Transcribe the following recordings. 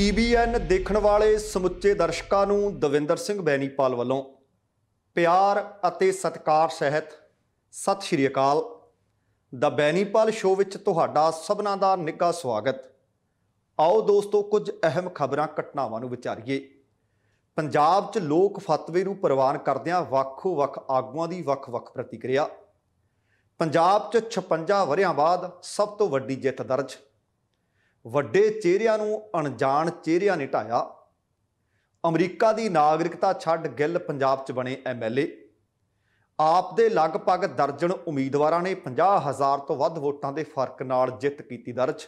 ਪੀਬੀਐਨ ਦੇਖਣ ਵਾਲੇ ਸਮੁੱਚੇ ਦਰਸ਼ਕਾਂ ਨੂੰ ਦਵਿੰਦਰ ਸਿੰਘ ਬੈਣੀਪਾਲ ਵੱਲੋਂ ਪਿਆਰ ਅਤੇ ਸਤਿਕਾਰ ਸਹਿਤ ਸਤਿ ਸ਼੍ਰੀ ਅਕਾਲ ਦਾ ਬੈਣੀਪਾਲ ਸ਼ੋਅ ਵਿੱਚ ਤੁਹਾਡਾ ਸਭਨਾਂ ਦਾ ਨਿੱਘਾ ਸਵਾਗਤ ਆਓ ਦੋਸਤੋ ਕੁਝ ਅਹਿਮ ਖਬਰਾਂ ਘਟਨਾਵਾਂ ਨੂੰ ਵਿਚਾਰੀਏ ਪੰਜਾਬ 'ਚ ਲੋਕ ਫਤਵੇ ਨੂੰ ਪ੍ਰਵਾਨ ਕਰਦਿਆਂ ਵੱਖ-ਵੱਖ ਆਗੂਆਂ ਦੀ ਵੱਖ-ਵੱਖ ਪ੍ਰਤੀਕਿਰਿਆ ਪੰਜਾਬ 'ਚ 56 ਵਰਿਆਂ ਬਾਅਦ ਸਭ ਤੋਂ ਵੱਡੀ ਜਿੱਤ ਦਰਜ ਵੱਡੇ ਚਿਹਰਿਆਂ ਨੂੰ ਅਣਜਾਣ ਚਿਹਰਿਆਂ ਨੇ ਢਾਇਆ ਅਮਰੀਕਾ ਦੀ ਨਾਗਰਿਕਤਾ ਛੱਡ ਗਿੱਲ ਪੰਜਾਬ 'ਚ ਬਣੇ ਐਮਐਲਏ ਆਪ ਦੇ ਲਗਭਗ ਦਰਜਨ ਉਮੀਦਵਾਰਾਂ ਨੇ 50000 ਤੋਂ ਵੱਧ ਵੋਟਾਂ ਦੇ ਫਰਕ ਨਾਲ ਜਿੱਤ ਕੀਤੀ ਦਰਜ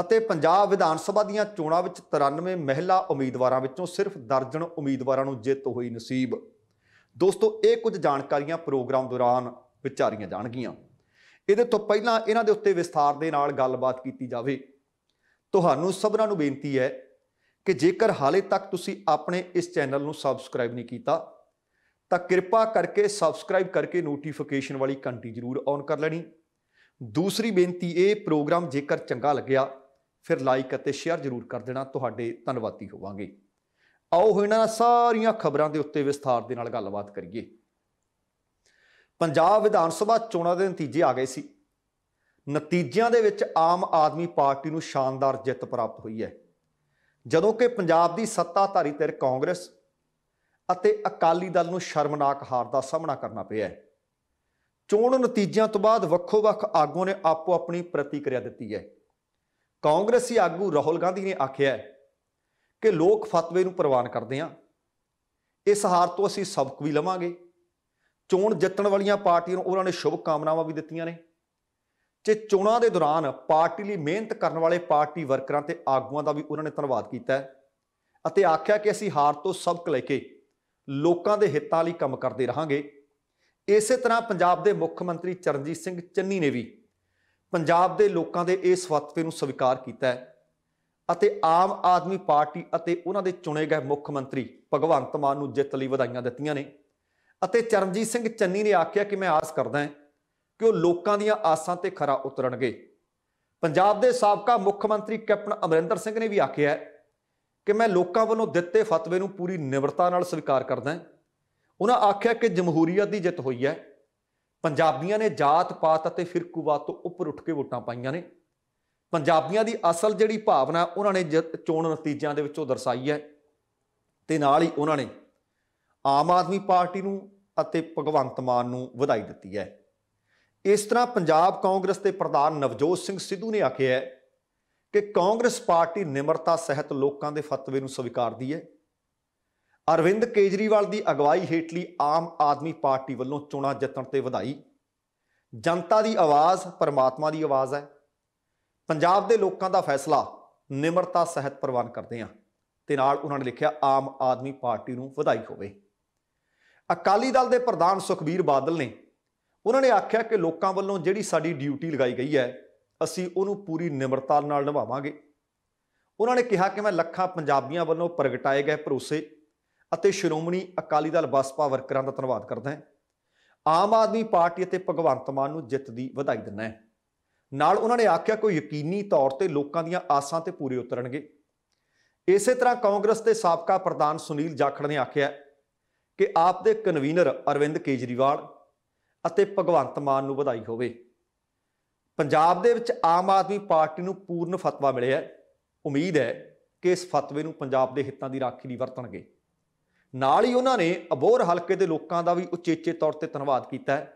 ਅਤੇ ਪੰਜਾਬ ਵਿਧਾਨ ਸਭਾ ਦੀਆਂ ਚੋਣਾਂ ਵਿੱਚ 93 ਮਹਿਲਾ ਉਮੀਦਵਾਰਾਂ ਵਿੱਚੋਂ ਸਿਰਫ ਦਰਜਨ ਉਮੀਦਵਾਰਾਂ ਨੂੰ ਜਿੱਤ ਹੋਈ ਨਸੀਬ ਦੋਸਤੋ ਇਹ ਕੁਝ ਜਾਣਕਾਰੀਆਂ ਪ੍ਰੋਗਰਾਮ ਦੌਰਾਨ ਵਿਚਾਰੀਆਂ ਜਾਣਗੀਆਂ ਇਹਦੇ ਤੋਂ ਪਹਿਲਾਂ ਇਹਨਾਂ ਦੇ ਉੱਤੇ ਵਿਸਥਾਰ ਦੇ ਨਾਲ ਗੱਲਬਾਤ ਕੀਤੀ ਜਾਵੇ ਤੁਹਾਨੂੰ ਸਭਨਾਂ ਨੂੰ ਬੇਨਤੀ ਹੈ ਕਿ ਜੇਕਰ ਹਾਲੇ ਤੱਕ ਤੁਸੀਂ ਆਪਣੇ ਇਸ ਚੈਨਲ ਨੂੰ ਸਬਸਕ੍ਰਾਈਬ ਨਹੀਂ ਕੀਤਾ ਤਾਂ ਕਿਰਪਾ ਕਰਕੇ ਸਬਸਕ੍ਰਾਈਬ ਕਰਕੇ ਨੋਟੀਫਿਕੇਸ਼ਨ ਵਾਲੀ ਘੰਟੀ ਜ਼ਰੂਰ ਔਨ ਕਰ ਲੈਣੀ ਦੂਸਰੀ ਬੇਨਤੀ ਇਹ ਪ੍ਰੋਗਰਾਮ ਜੇਕਰ ਚੰਗਾ ਲੱਗਿਆ ਫਿਰ ਲਾਈਕ ਅਤੇ ਸ਼ੇਅਰ ਜ਼ਰੂਰ ਕਰ ਦੇਣਾ ਤੁਹਾਡੇ ਧੰਨਵਾਦੀ ਹੋਵਾਂਗੇ ਆਓ ਇਹਨਾਂ ਸਾਰੀਆਂ ਖਬਰਾਂ ਦੇ ਉੱਤੇ ਵਿਸਥਾਰ ਦੇ ਨਾਲ ਗੱਲਬਾਤ ਕਰੀਏ ਪੰਜਾਬ ਵਿਧਾਨ ਸਭਾ ਚੋਣਾਂ ਦੇ ਨਤੀਜੇ ਆ ਗਏ ਸੀ ਨਤੀਜਿਆਂ ਦੇ ਵਿੱਚ ਆਮ ਆਦਮੀ ਪਾਰਟੀ ਨੂੰ ਸ਼ਾਨਦਾਰ ਜਿੱਤ ਪ੍ਰਾਪਤ ਹੋਈ ਹੈ ਜਦੋਂ ਕਿ ਪੰਜਾਬ ਦੀ ਸੱਤਾਧਾਰੀ ਧਿਰ ਕਾਂਗਰਸ ਅਤੇ ਅਕਾਲੀ ਦਲ ਨੂੰ ਸ਼ਰਮਨਾਕ ਹਾਰ ਦਾ ਸਾਹਮਣਾ ਕਰਨਾ ਪਿਆ ਹੈ ਚੋਣ ਨਤੀਜਿਆਂ ਤੋਂ ਬਾਅਦ ਵੱਖੋ-ਵੱਖ ਆਗੂਆਂ ਨੇ ਆਪੋ ਆਪਣੀ ਪ੍ਰਤੀਕਿਰਿਆ ਦਿੱਤੀ ਹੈ ਕਾਂਗਰਸੀ ਆਗੂ ਰਾਹੁਲ ਗਾਂਧੀ ਨੇ ਆਖਿਆ ਕਿ ਲੋਕ ਫਤਵੇ ਨੂੰ ਪ੍ਰਵਾਨ ਕਰਦੇ ਆ ਇਸ ਹਾਰ ਤੋਂ ਅਸੀਂ ਸਬਕ ਵੀ ਲਵਾਂਗੇ ਚੋਣ ਜਿੱਤਣ ਵਾਲੀਆਂ ਪਾਰਟੀਆਂ ਨੂੰ ਉਹਨਾਂ ਨੇ ਸ਼ੁਭ ਕਾਮਨਾਵਾਂ ਵੀ ਦਿੱਤੀਆਂ ਨੇ ਤੇ ਚੋਣਾਂ ਦੇ ਦੌਰਾਨ ਪਾਰਟੀ ਲਈ ਮਿਹਨਤ ਕਰਨ ਵਾਲੇ ਪਾਰਟੀ ਵਰਕਰਾਂ ਤੇ ਆਗੂਆਂ ਦਾ ਵੀ ਉਹਨਾਂ ਨੇ ਧੰਨਵਾਦ ਕੀਤਾ ਹੈ ਅਤੇ ਆਖਿਆ ਕਿ ਅਸੀਂ ਹਾਰ ਤੋਂ ਸਬਕ ਲੈ ਕੇ ਲੋਕਾਂ ਦੇ ਹਿੱਤਾਂ ਲਈ ਕੰਮ ਕਰਦੇ ਰਹਾਂਗੇ ਇਸੇ ਤਰ੍ਹਾਂ ਪੰਜਾਬ ਦੇ ਮੁੱਖ ਮੰਤਰੀ ਚਰਨਜੀਤ ਸਿੰਘ ਚੰਨੀ ਨੇ ਵੀ ਪੰਜਾਬ ਦੇ ਲੋਕਾਂ ਦੇ ਇਸ ਵਤਵੇ ਨੂੰ ਸਵੀਕਾਰ ਕੀਤਾ ਹੈ ਅਤੇ ਆਮ ਆਦਮੀ ਪਾਰਟੀ ਅਤੇ ਉਹਨਾਂ ਦੇ ਚੁਣੇ ਗਏ ਮੁੱਖ ਮੰਤਰੀ ਭਗਵੰਤ ਮਾਨ ਨੂੰ ਜਿੱਤ ਲਈ ਵਧਾਈਆਂ ਦਿੱਤੀਆਂ ਨੇ ਅਤੇ ਚਰਨਜੀਤ ਸਿੰਘ ਚੰਨੀ ਨੇ ਆਖਿਆ ਕਿ ਮੈਂ ਆਸ ਕਰਦਾ ਹਾਂ ਕਿ ਉਹ ਲੋਕਾਂ ਦੀਆਂ ਆਸਾਂ ਤੇ ਖਰਾ ਉਤਰਨਗੇ ਪੰਜਾਬ ਦੇ ਸਾਬਕਾ ਮੁੱਖ ਮੰਤਰੀ ਕੈਪਟਨ ਅਮਰਿੰਦਰ ਸਿੰਘ ਨੇ ਵੀ ਆਖਿਆ ਕਿ ਮੈਂ ਲੋਕਾਂ ਵੱਲੋਂ ਦਿੱਤੇ ਫਤਵੇ ਨੂੰ ਪੂਰੀ ਨਿਮਰਤਾ ਨਾਲ ਸਵੀਕਾਰ ਕਰਦਾ ਹਾਂ ਉਹਨਾਂ ਆਖਿਆ ਕਿ ਜਮਹੂਰੀਅਤ ਦੀ ਜਿੱਤ ਹੋਈ ਹੈ ਪੰਜਾਬੀਆਂ ਨੇ ਜਾਤ ਪਾਤ ਅਤੇ ਫਿਰਕੂਵਾਦ ਤੋਂ ਉੱਪਰ ਉੱਠ ਕੇ ਵੋਟਾਂ ਪਾਈਆਂ ਨੇ ਪੰਜਾਬੀਆਂ ਦੀ ਅਸਲ ਜਿਹੜੀ ਭਾਵਨਾ ਉਹਨਾਂ ਨੇ ਚੋਣ ਨਤੀਜਿਆਂ ਦੇ ਵਿੱਚੋਂ ਦਰਸਾਈ ਹੈ ਤੇ ਨਾਲ ਹੀ ਉਹਨਾਂ ਨੇ ਆਮ ਆਦਮੀ ਪਾਰਟੀ ਨੂੰ ਅਤੇ ਭਗਵੰਤ ਮਾਨ ਨੂੰ ਵਧਾਈ ਦਿੱਤੀ ਹੈ ਇਸ ਤਰ੍ਹਾਂ ਪੰਜਾਬ ਕਾਂਗਰਸ ਦੇ ਪ੍ਰਧਾਨ ਨਵਜੋਤ ਸਿੰਘ ਸਿੱਧੂ ਨੇ ਆਖਿਆ ਹੈ ਕਿ ਕਾਂਗਰਸ ਪਾਰਟੀ ਨਿਮਰਤਾ ਸਹਿਤ ਲੋਕਾਂ ਦੇ ਫਤਵੇ ਨੂੰ ਸਵੀਕਾਰਦੀ ਹੈ ਅਰਵਿੰਦ ਕੇਜਰੀਵਾਲ ਦੀ ਅਗਵਾਈ ਹੇਠਲੀ ਆਮ ਆਦਮੀ ਪਾਰਟੀ ਵੱਲੋਂ ਚੋਣਾਂ ਜਿੱਤਣ ਤੇ ਵਧਾਈ ਜਨਤਾ ਦੀ ਆਵਾਜ਼ ਪਰਮਾਤਮਾ ਦੀ ਆਵਾਜ਼ ਹੈ ਪੰਜਾਬ ਦੇ ਲੋਕਾਂ ਦਾ ਫੈਸਲਾ ਨਿਮਰਤਾ ਸਹਿਤ ਪ੍ਰਵਾਨ ਕਰਦੇ ਹਾਂ ਤੇ ਨਾਲ ਉਹਨਾਂ ਨੇ ਲਿਖਿਆ ਆਮ ਆਦਮੀ ਪਾਰਟੀ ਨੂੰ ਵਧਾਈ ਹੋਵੇ ਅਕਾਲੀ ਦਲ ਦੇ ਪ੍ਰਧਾਨ ਸੁਖਬੀਰ ਬਾਦਲ ਨੇ ਉਹਨਾਂ ਨੇ ਆਖਿਆ ਕਿ ਲੋਕਾਂ ਵੱਲੋਂ ਜਿਹੜੀ ਸਾਡੀ ਡਿਊਟੀ ਲਗਾਈ ਗਈ ਹੈ ਅਸੀਂ ਉਹਨੂੰ ਪੂਰੀ ਨਿਮਰਤਾ ਨਾਲ ਨਿਭਾਵਾਂਗੇ ਉਹਨਾਂ ਨੇ ਕਿਹਾ ਕਿ ਮੈਂ ਲੱਖਾਂ ਪੰਜਾਬੀਆਂ ਵੱਲੋਂ ਪ੍ਰਗਟਾਏ ਗਏ ਭਰੋਸੇ ਅਤੇ ਸ਼੍ਰੋਮਣੀ ਅਕਾਲੀ ਦਲ ਬਸਪਾ ਵਰਕਰਾਂ ਦਾ ਧੰਨਵਾਦ ਕਰਦਾ ਹਾਂ ਆਮ ਆਦਮੀ ਪਾਰਟੀ ਅਤੇ ਭਗਵੰਤ ਮਾਨ ਨੂੰ ਜਿੱਤ ਦੀ ਵਧਾਈ ਦਿੰਦਾ ਹਾਂ ਨਾਲ ਉਹਨਾਂ ਨੇ ਆਖਿਆ ਕੋਈ ਯਕੀਨੀ ਤੌਰ ਤੇ ਲੋਕਾਂ ਦੀਆਂ ਆਸਾਂ ਤੇ ਪੂਰੇ ਉਤਰਨਗੇ ਇਸੇ ਤਰ੍ਹਾਂ ਕਾਂਗਰਸ ਦੇ ਸਾਬਕਾ ਪ੍ਰਧਾਨ ਸੁਨੀਲ ਜਾਖੜ ਨੇ ਆਖਿਆ ਕਿ ਆਪ ਦੇ ਕਨਵੀਨਰ ਅਰਵਿੰਦ ਕੇਜਰੀਵਾਲ ਅਤੇ ਭਗਵੰਤ ਮਾਨ ਨੂੰ ਵਧਾਈ ਹੋਵੇ ਪੰਜਾਬ ਦੇ ਵਿੱਚ ਆਮ ਆਦਮੀ ਪਾਰਟੀ ਨੂੰ ਪੂਰਨ ਫਤਵਾ ਮਿਲਿਆ ਹੈ ਉਮੀਦ ਹੈ ਕਿ ਇਸ ਫਤਵੇ ਨੂੰ ਪੰਜਾਬ ਦੇ ਹਿੱਤਾਂ ਦੀ ਰਾਖੀ ਲਈ ਵਰਤਣਗੇ ਨਾਲ ਹੀ ਉਹਨਾਂ ਨੇ ਅਬੋਹਰ ਹਲਕੇ ਦੇ ਲੋਕਾਂ ਦਾ ਵੀ ਉਚੇਚੇ ਤੌਰ ਤੇ ਧੰਨਵਾਦ ਕੀਤਾ ਹੈ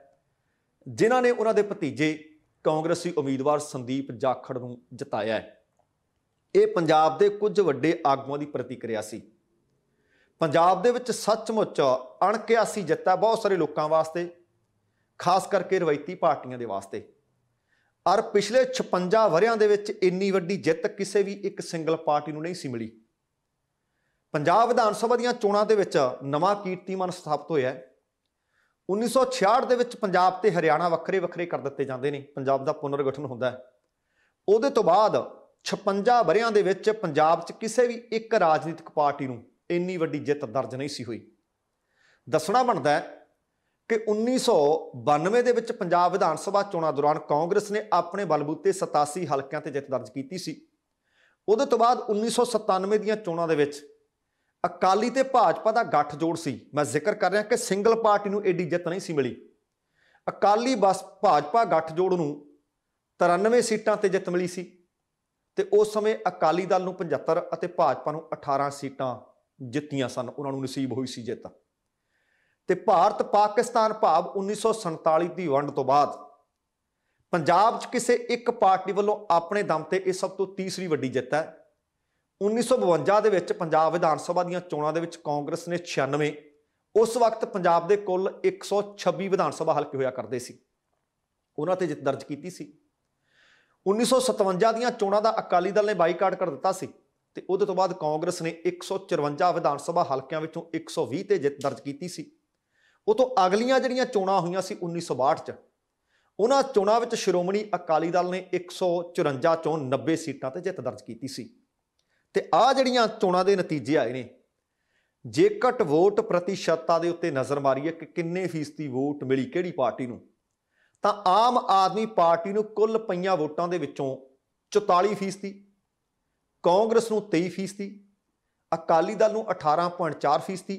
ਜਿਨ੍ਹਾਂ ਨੇ ਉਹਨਾਂ ਦੇ ਭਤੀਜੇ ਕਾਂਗਰਸੀ ਉਮੀਦਵਾਰ ਸੰਦੀਪ ਜਾਖੜ ਨੂੰ ਜਿਤਾਇਆ ਹੈ ਇਹ ਪੰਜਾਬ ਦੇ ਕੁਝ ਵੱਡੇ ਆਗੂਆਂ ਦੀ ਪ੍ਰਤੀਕਿਰਿਆ ਸੀ ਪੰਜਾਬ ਦੇ ਵਿੱਚ ਸੱਚਮੁੱਚ ਅਣਕਿਆਸੀ ਜਿੱਤ ਹੈ ਬਹੁਤ ਸਾਰੇ ਲੋਕਾਂ ਵਾਸਤੇ ਖਾਸ ਕਰਕੇ ਰਵਾਇਤੀ ਪਾਰਟੀਆਂ ਦੇ ਵਾਸਤੇ ਔਰ ਪਿਛਲੇ 56 ਵਰਿਆਂ ਦੇ ਵਿੱਚ ਇੰਨੀ ਵੱਡੀ ਜਿੱਤ ਕਿਸੇ ਵੀ ਇੱਕ ਸਿੰਗਲ ਪਾਰਟੀ ਨੂੰ ਨਹੀਂ ਸੀ ਮਿਲੀ ਪੰਜਾਬ ਵਿਧਾਨ ਸਭਾ ਦੀਆਂ ਚੋਣਾਂ ਦੇ ਵਿੱਚ ਨਵਾਂ ਕੀਰਤੀਮਾਨ ਸਥਾਪਿਤ ਹੋਇਆ ਹੈ 1966 ਦੇ ਵਿੱਚ ਪੰਜਾਬ ਤੇ ਹਰਿਆਣਾ ਵੱਖਰੇ ਵੱਖਰੇ ਕਰ ਦਿੱਤੇ ਜਾਂਦੇ ਨੇ ਪੰਜਾਬ ਦਾ ਪੁਨਰਗਠਨ ਹੁੰਦਾ ਹੈ ਉਹਦੇ ਤੋਂ ਬਾਅਦ 56 ਵਰਿਆਂ ਦੇ ਵਿੱਚ ਪੰਜਾਬ 'ਚ ਕਿਸੇ ਵੀ ਇੱਕ ਰਾਜਨੀਤਿਕ ਪਾਰਟੀ ਨੂੰ ਇੰਨੀ ਵੱਡੀ ਜਿੱਤ ਦਰਜ ਨਹੀਂ ਸੀ ਹੋਈ ਦੱਸਣਾ ਬਣਦਾ ਹੈ ਕਿ 1992 ਦੇ ਵਿੱਚ ਪੰਜਾਬ ਵਿਧਾਨ ਸਭਾ ਚੋਣਾਂ ਦੌਰਾਨ ਕਾਂਗਰਸ ਨੇ ਆਪਣੇ ਬਲਬੂਤੇ 87 ਹਲਕਿਆਂ ਤੇ ਜਿੱਤ ਦਰਜ ਕੀਤੀ ਸੀ ਉਹਦੇ ਤੋਂ ਬਾਅਦ 1997 ਦੀਆਂ ਚੋਣਾਂ ਦੇ ਵਿੱਚ ਅਕਾਲੀ ਤੇ ਭਾਜਪਾ ਦਾ ਗੱਠ ਜੋੜ ਸੀ ਮੈਂ ਜ਼ਿਕਰ ਕਰ ਰਿਹਾ ਕਿ ਸਿੰਗਲ ਪਾਰਟੀ ਨੂੰ ਏਡੀ ਜਿੱਤ ਨਹੀਂ ਸੀ ਮਿਲੀ ਅਕਾਲੀ ਬਸ ਭਾਜਪਾ ਗੱਠ ਜੋੜ ਨੂੰ 93 ਸੀਟਾਂ ਤੇ ਜਿੱਤ ਮਿਲੀ ਸੀ ਤੇ ਉਸ ਸਮੇਂ ਅਕਾਲੀ ਦਲ ਨੂੰ 75 ਅਤੇ ਭਾਜਪਾ ਨੂੰ 18 ਸੀਟਾਂ ਜਿੱਤੀਆਂ ਸਨ ਉਹਨਾਂ ਨੂੰ ਨਸੀਬ ਹੋਈ ਸੀ ਜਿੱਤ ਤੇ ਭਾਰਤ ਪਾਕਿਸਤਾਨ ਭਾਵ 1947 ਦੀ ਵੰਡ ਤੋਂ ਬਾਅਦ ਪੰਜਾਬ 'ਚ ਕਿਸੇ ਇੱਕ ਪਾਰਟੀ ਵੱਲੋਂ ਆਪਣੇ ਦਮ ਤੇ ਇਹ ਸਭ ਤੋਂ ਤੀਸਰੀ ਵੱਡੀ ਜਿੱਤ ਹੈ 1952 ਦੇ ਵਿੱਚ ਪੰਜਾਬ ਵਿਧਾਨ ਸਭਾ ਦੀਆਂ ਚੋਣਾਂ ਦੇ ਵਿੱਚ ਕਾਂਗਰਸ ਨੇ 96 ਉਸ ਵਕਤ ਪੰਜਾਬ ਦੇ ਕੁੱਲ 126 ਵਿਧਾਨ ਸਭਾ ਹਲਕੇ ਹੋਇਆ ਕਰਦੇ ਸੀ ਉਹਨਾਂ ਤੇ ਜਿੱਤ ਦਰਜ ਕੀਤੀ ਸੀ 1957 ਦੀਆਂ ਚੋਣਾਂ ਦਾ ਅਕਾਲੀ ਦਲ ਨੇ ਬਾਈਕਾਟ ਕਰ ਦਿੱਤਾ ਸੀ ਤੇ ਉਹਦੇ ਤੋਂ ਬਾਅਦ ਕਾਂਗਰਸ ਨੇ 154 ਵਿਧਾਨ ਸਭਾ ਹਲਕਿਆਂ ਵਿੱਚੋਂ 120 ਤੇ ਜਿੱਤ ਦਰਜ ਕੀਤੀ ਸੀ ਉਹ ਤੋਂ ਅਗਲੀਆਂ ਜਿਹੜੀਆਂ ਚੋਣਾਂ ਹੋਈਆਂ ਸੀ 1962 ਚ ਉਹਨਾਂ ਚੋਣਾਂ ਵਿੱਚ ਸ਼੍ਰੋਮਣੀ ਅਕਾਲੀ ਦਲ ਨੇ 154 ਚੋਂ 90 ਸੀਟਾਂ ਤੇ ਜਿੱਤ ਦਰਜ ਕੀਤੀ ਸੀ ਤੇ ਆ ਜਿਹੜੀਆਂ ਚੋਣਾਂ ਦੇ ਨਤੀਜੇ ਆਏ ਨੇ ਜੇ ਘਟ ਵੋਟ ਪ੍ਰਤੀਸ਼ਤਤਾ ਦੇ ਉੱਤੇ ਨਜ਼ਰ ਮਾਰੀਏ ਕਿ ਕਿੰਨੇ ਫੀਸਦੀ ਵੋਟ ਮਿਲੀ ਕਿਹੜੀ ਪਾਰਟੀ ਨੂੰ ਤਾਂ ਆਮ ਆਦਮੀ ਪਾਰਟੀ ਨੂੰ ਕੁੱਲ ਪਈਆਂ ਵੋਟਾਂ ਦੇ ਵਿੱਚੋਂ 44 ਫੀਸਦੀ ਕਾਂਗਰਸ ਨੂੰ 23 ਫੀਸਦੀ ਅਕਾਲੀ ਦਲ ਨੂੰ 18.4 ਫੀਸਦੀ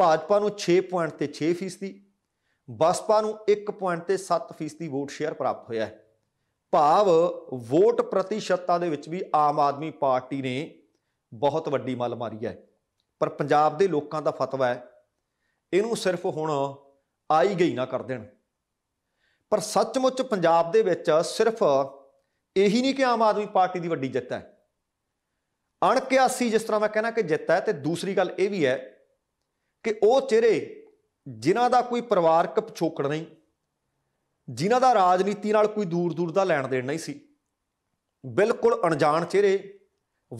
ਭਾਜਪਾ ਨੂੰ 6.6 ਫੀਸਦੀ ਬਸਪਾ ਨੂੰ 1.7 ਫੀਸਦੀ ਵੋਟ ਸ਼ੇਅਰ ਪ੍ਰਾਪਤ ਹੋਇਆ ਹੈ ਭਾਵ ਵੋਟ ਪ੍ਰਤੀਸ਼ਤਤਾ ਦੇ ਵਿੱਚ ਵੀ ਆਮ ਆਦਮੀ ਪਾਰਟੀ ਨੇ ਬਹੁਤ ਵੱਡੀ ਮੱਲ ਮਾਰੀ ਹੈ ਪਰ ਪੰਜਾਬ ਦੇ ਲੋਕਾਂ ਦਾ ਫਤਵਾ ਹੈ ਇਹਨੂੰ ਸਿਰਫ ਹੁਣ ਆਈ ਗਈ ਨਾ ਕਰ ਦੇਣ ਪਰ ਸੱਚਮੁੱਚ ਪੰਜਾਬ ਦੇ ਵਿੱਚ ਸਿਰਫ ਇਹੀ ਨਹੀਂ ਕਿ ਆਮ ਆਦਮੀ ਪਾਰਟੀ ਦੀ ਵੱਡੀ ਜਿੱਤ ਹੈ ਅਣਕਿਆਸੀ ਜਿਸ ਤਰ੍ਹਾਂ ਮੈਂ ਕਹਿੰਦਾ ਕਿ ਜਿੱਤ ਹੈ ਤੇ ਦੂਸਰੀ ਗੱਲ ਇਹ ਵੀ ਹੈ ਕਿ ਉਹ ਚਿਹਰੇ ਜਿਨ੍ਹਾਂ ਦਾ ਕੋਈ ਪਰਿਵਾਰਕ ਪਿਛੋਕੜ ਨਹੀਂ ਜਿਨ੍ਹਾਂ ਦਾ ਰਾਜਨੀਤੀ ਨਾਲ ਕੋਈ ਦੂਰ ਦੂਰ ਦਾ ਲੈਣ ਦੇਣ ਨਹੀਂ ਸੀ ਬਿਲਕੁਲ ਅਣਜਾਣ ਚਿਹਰੇ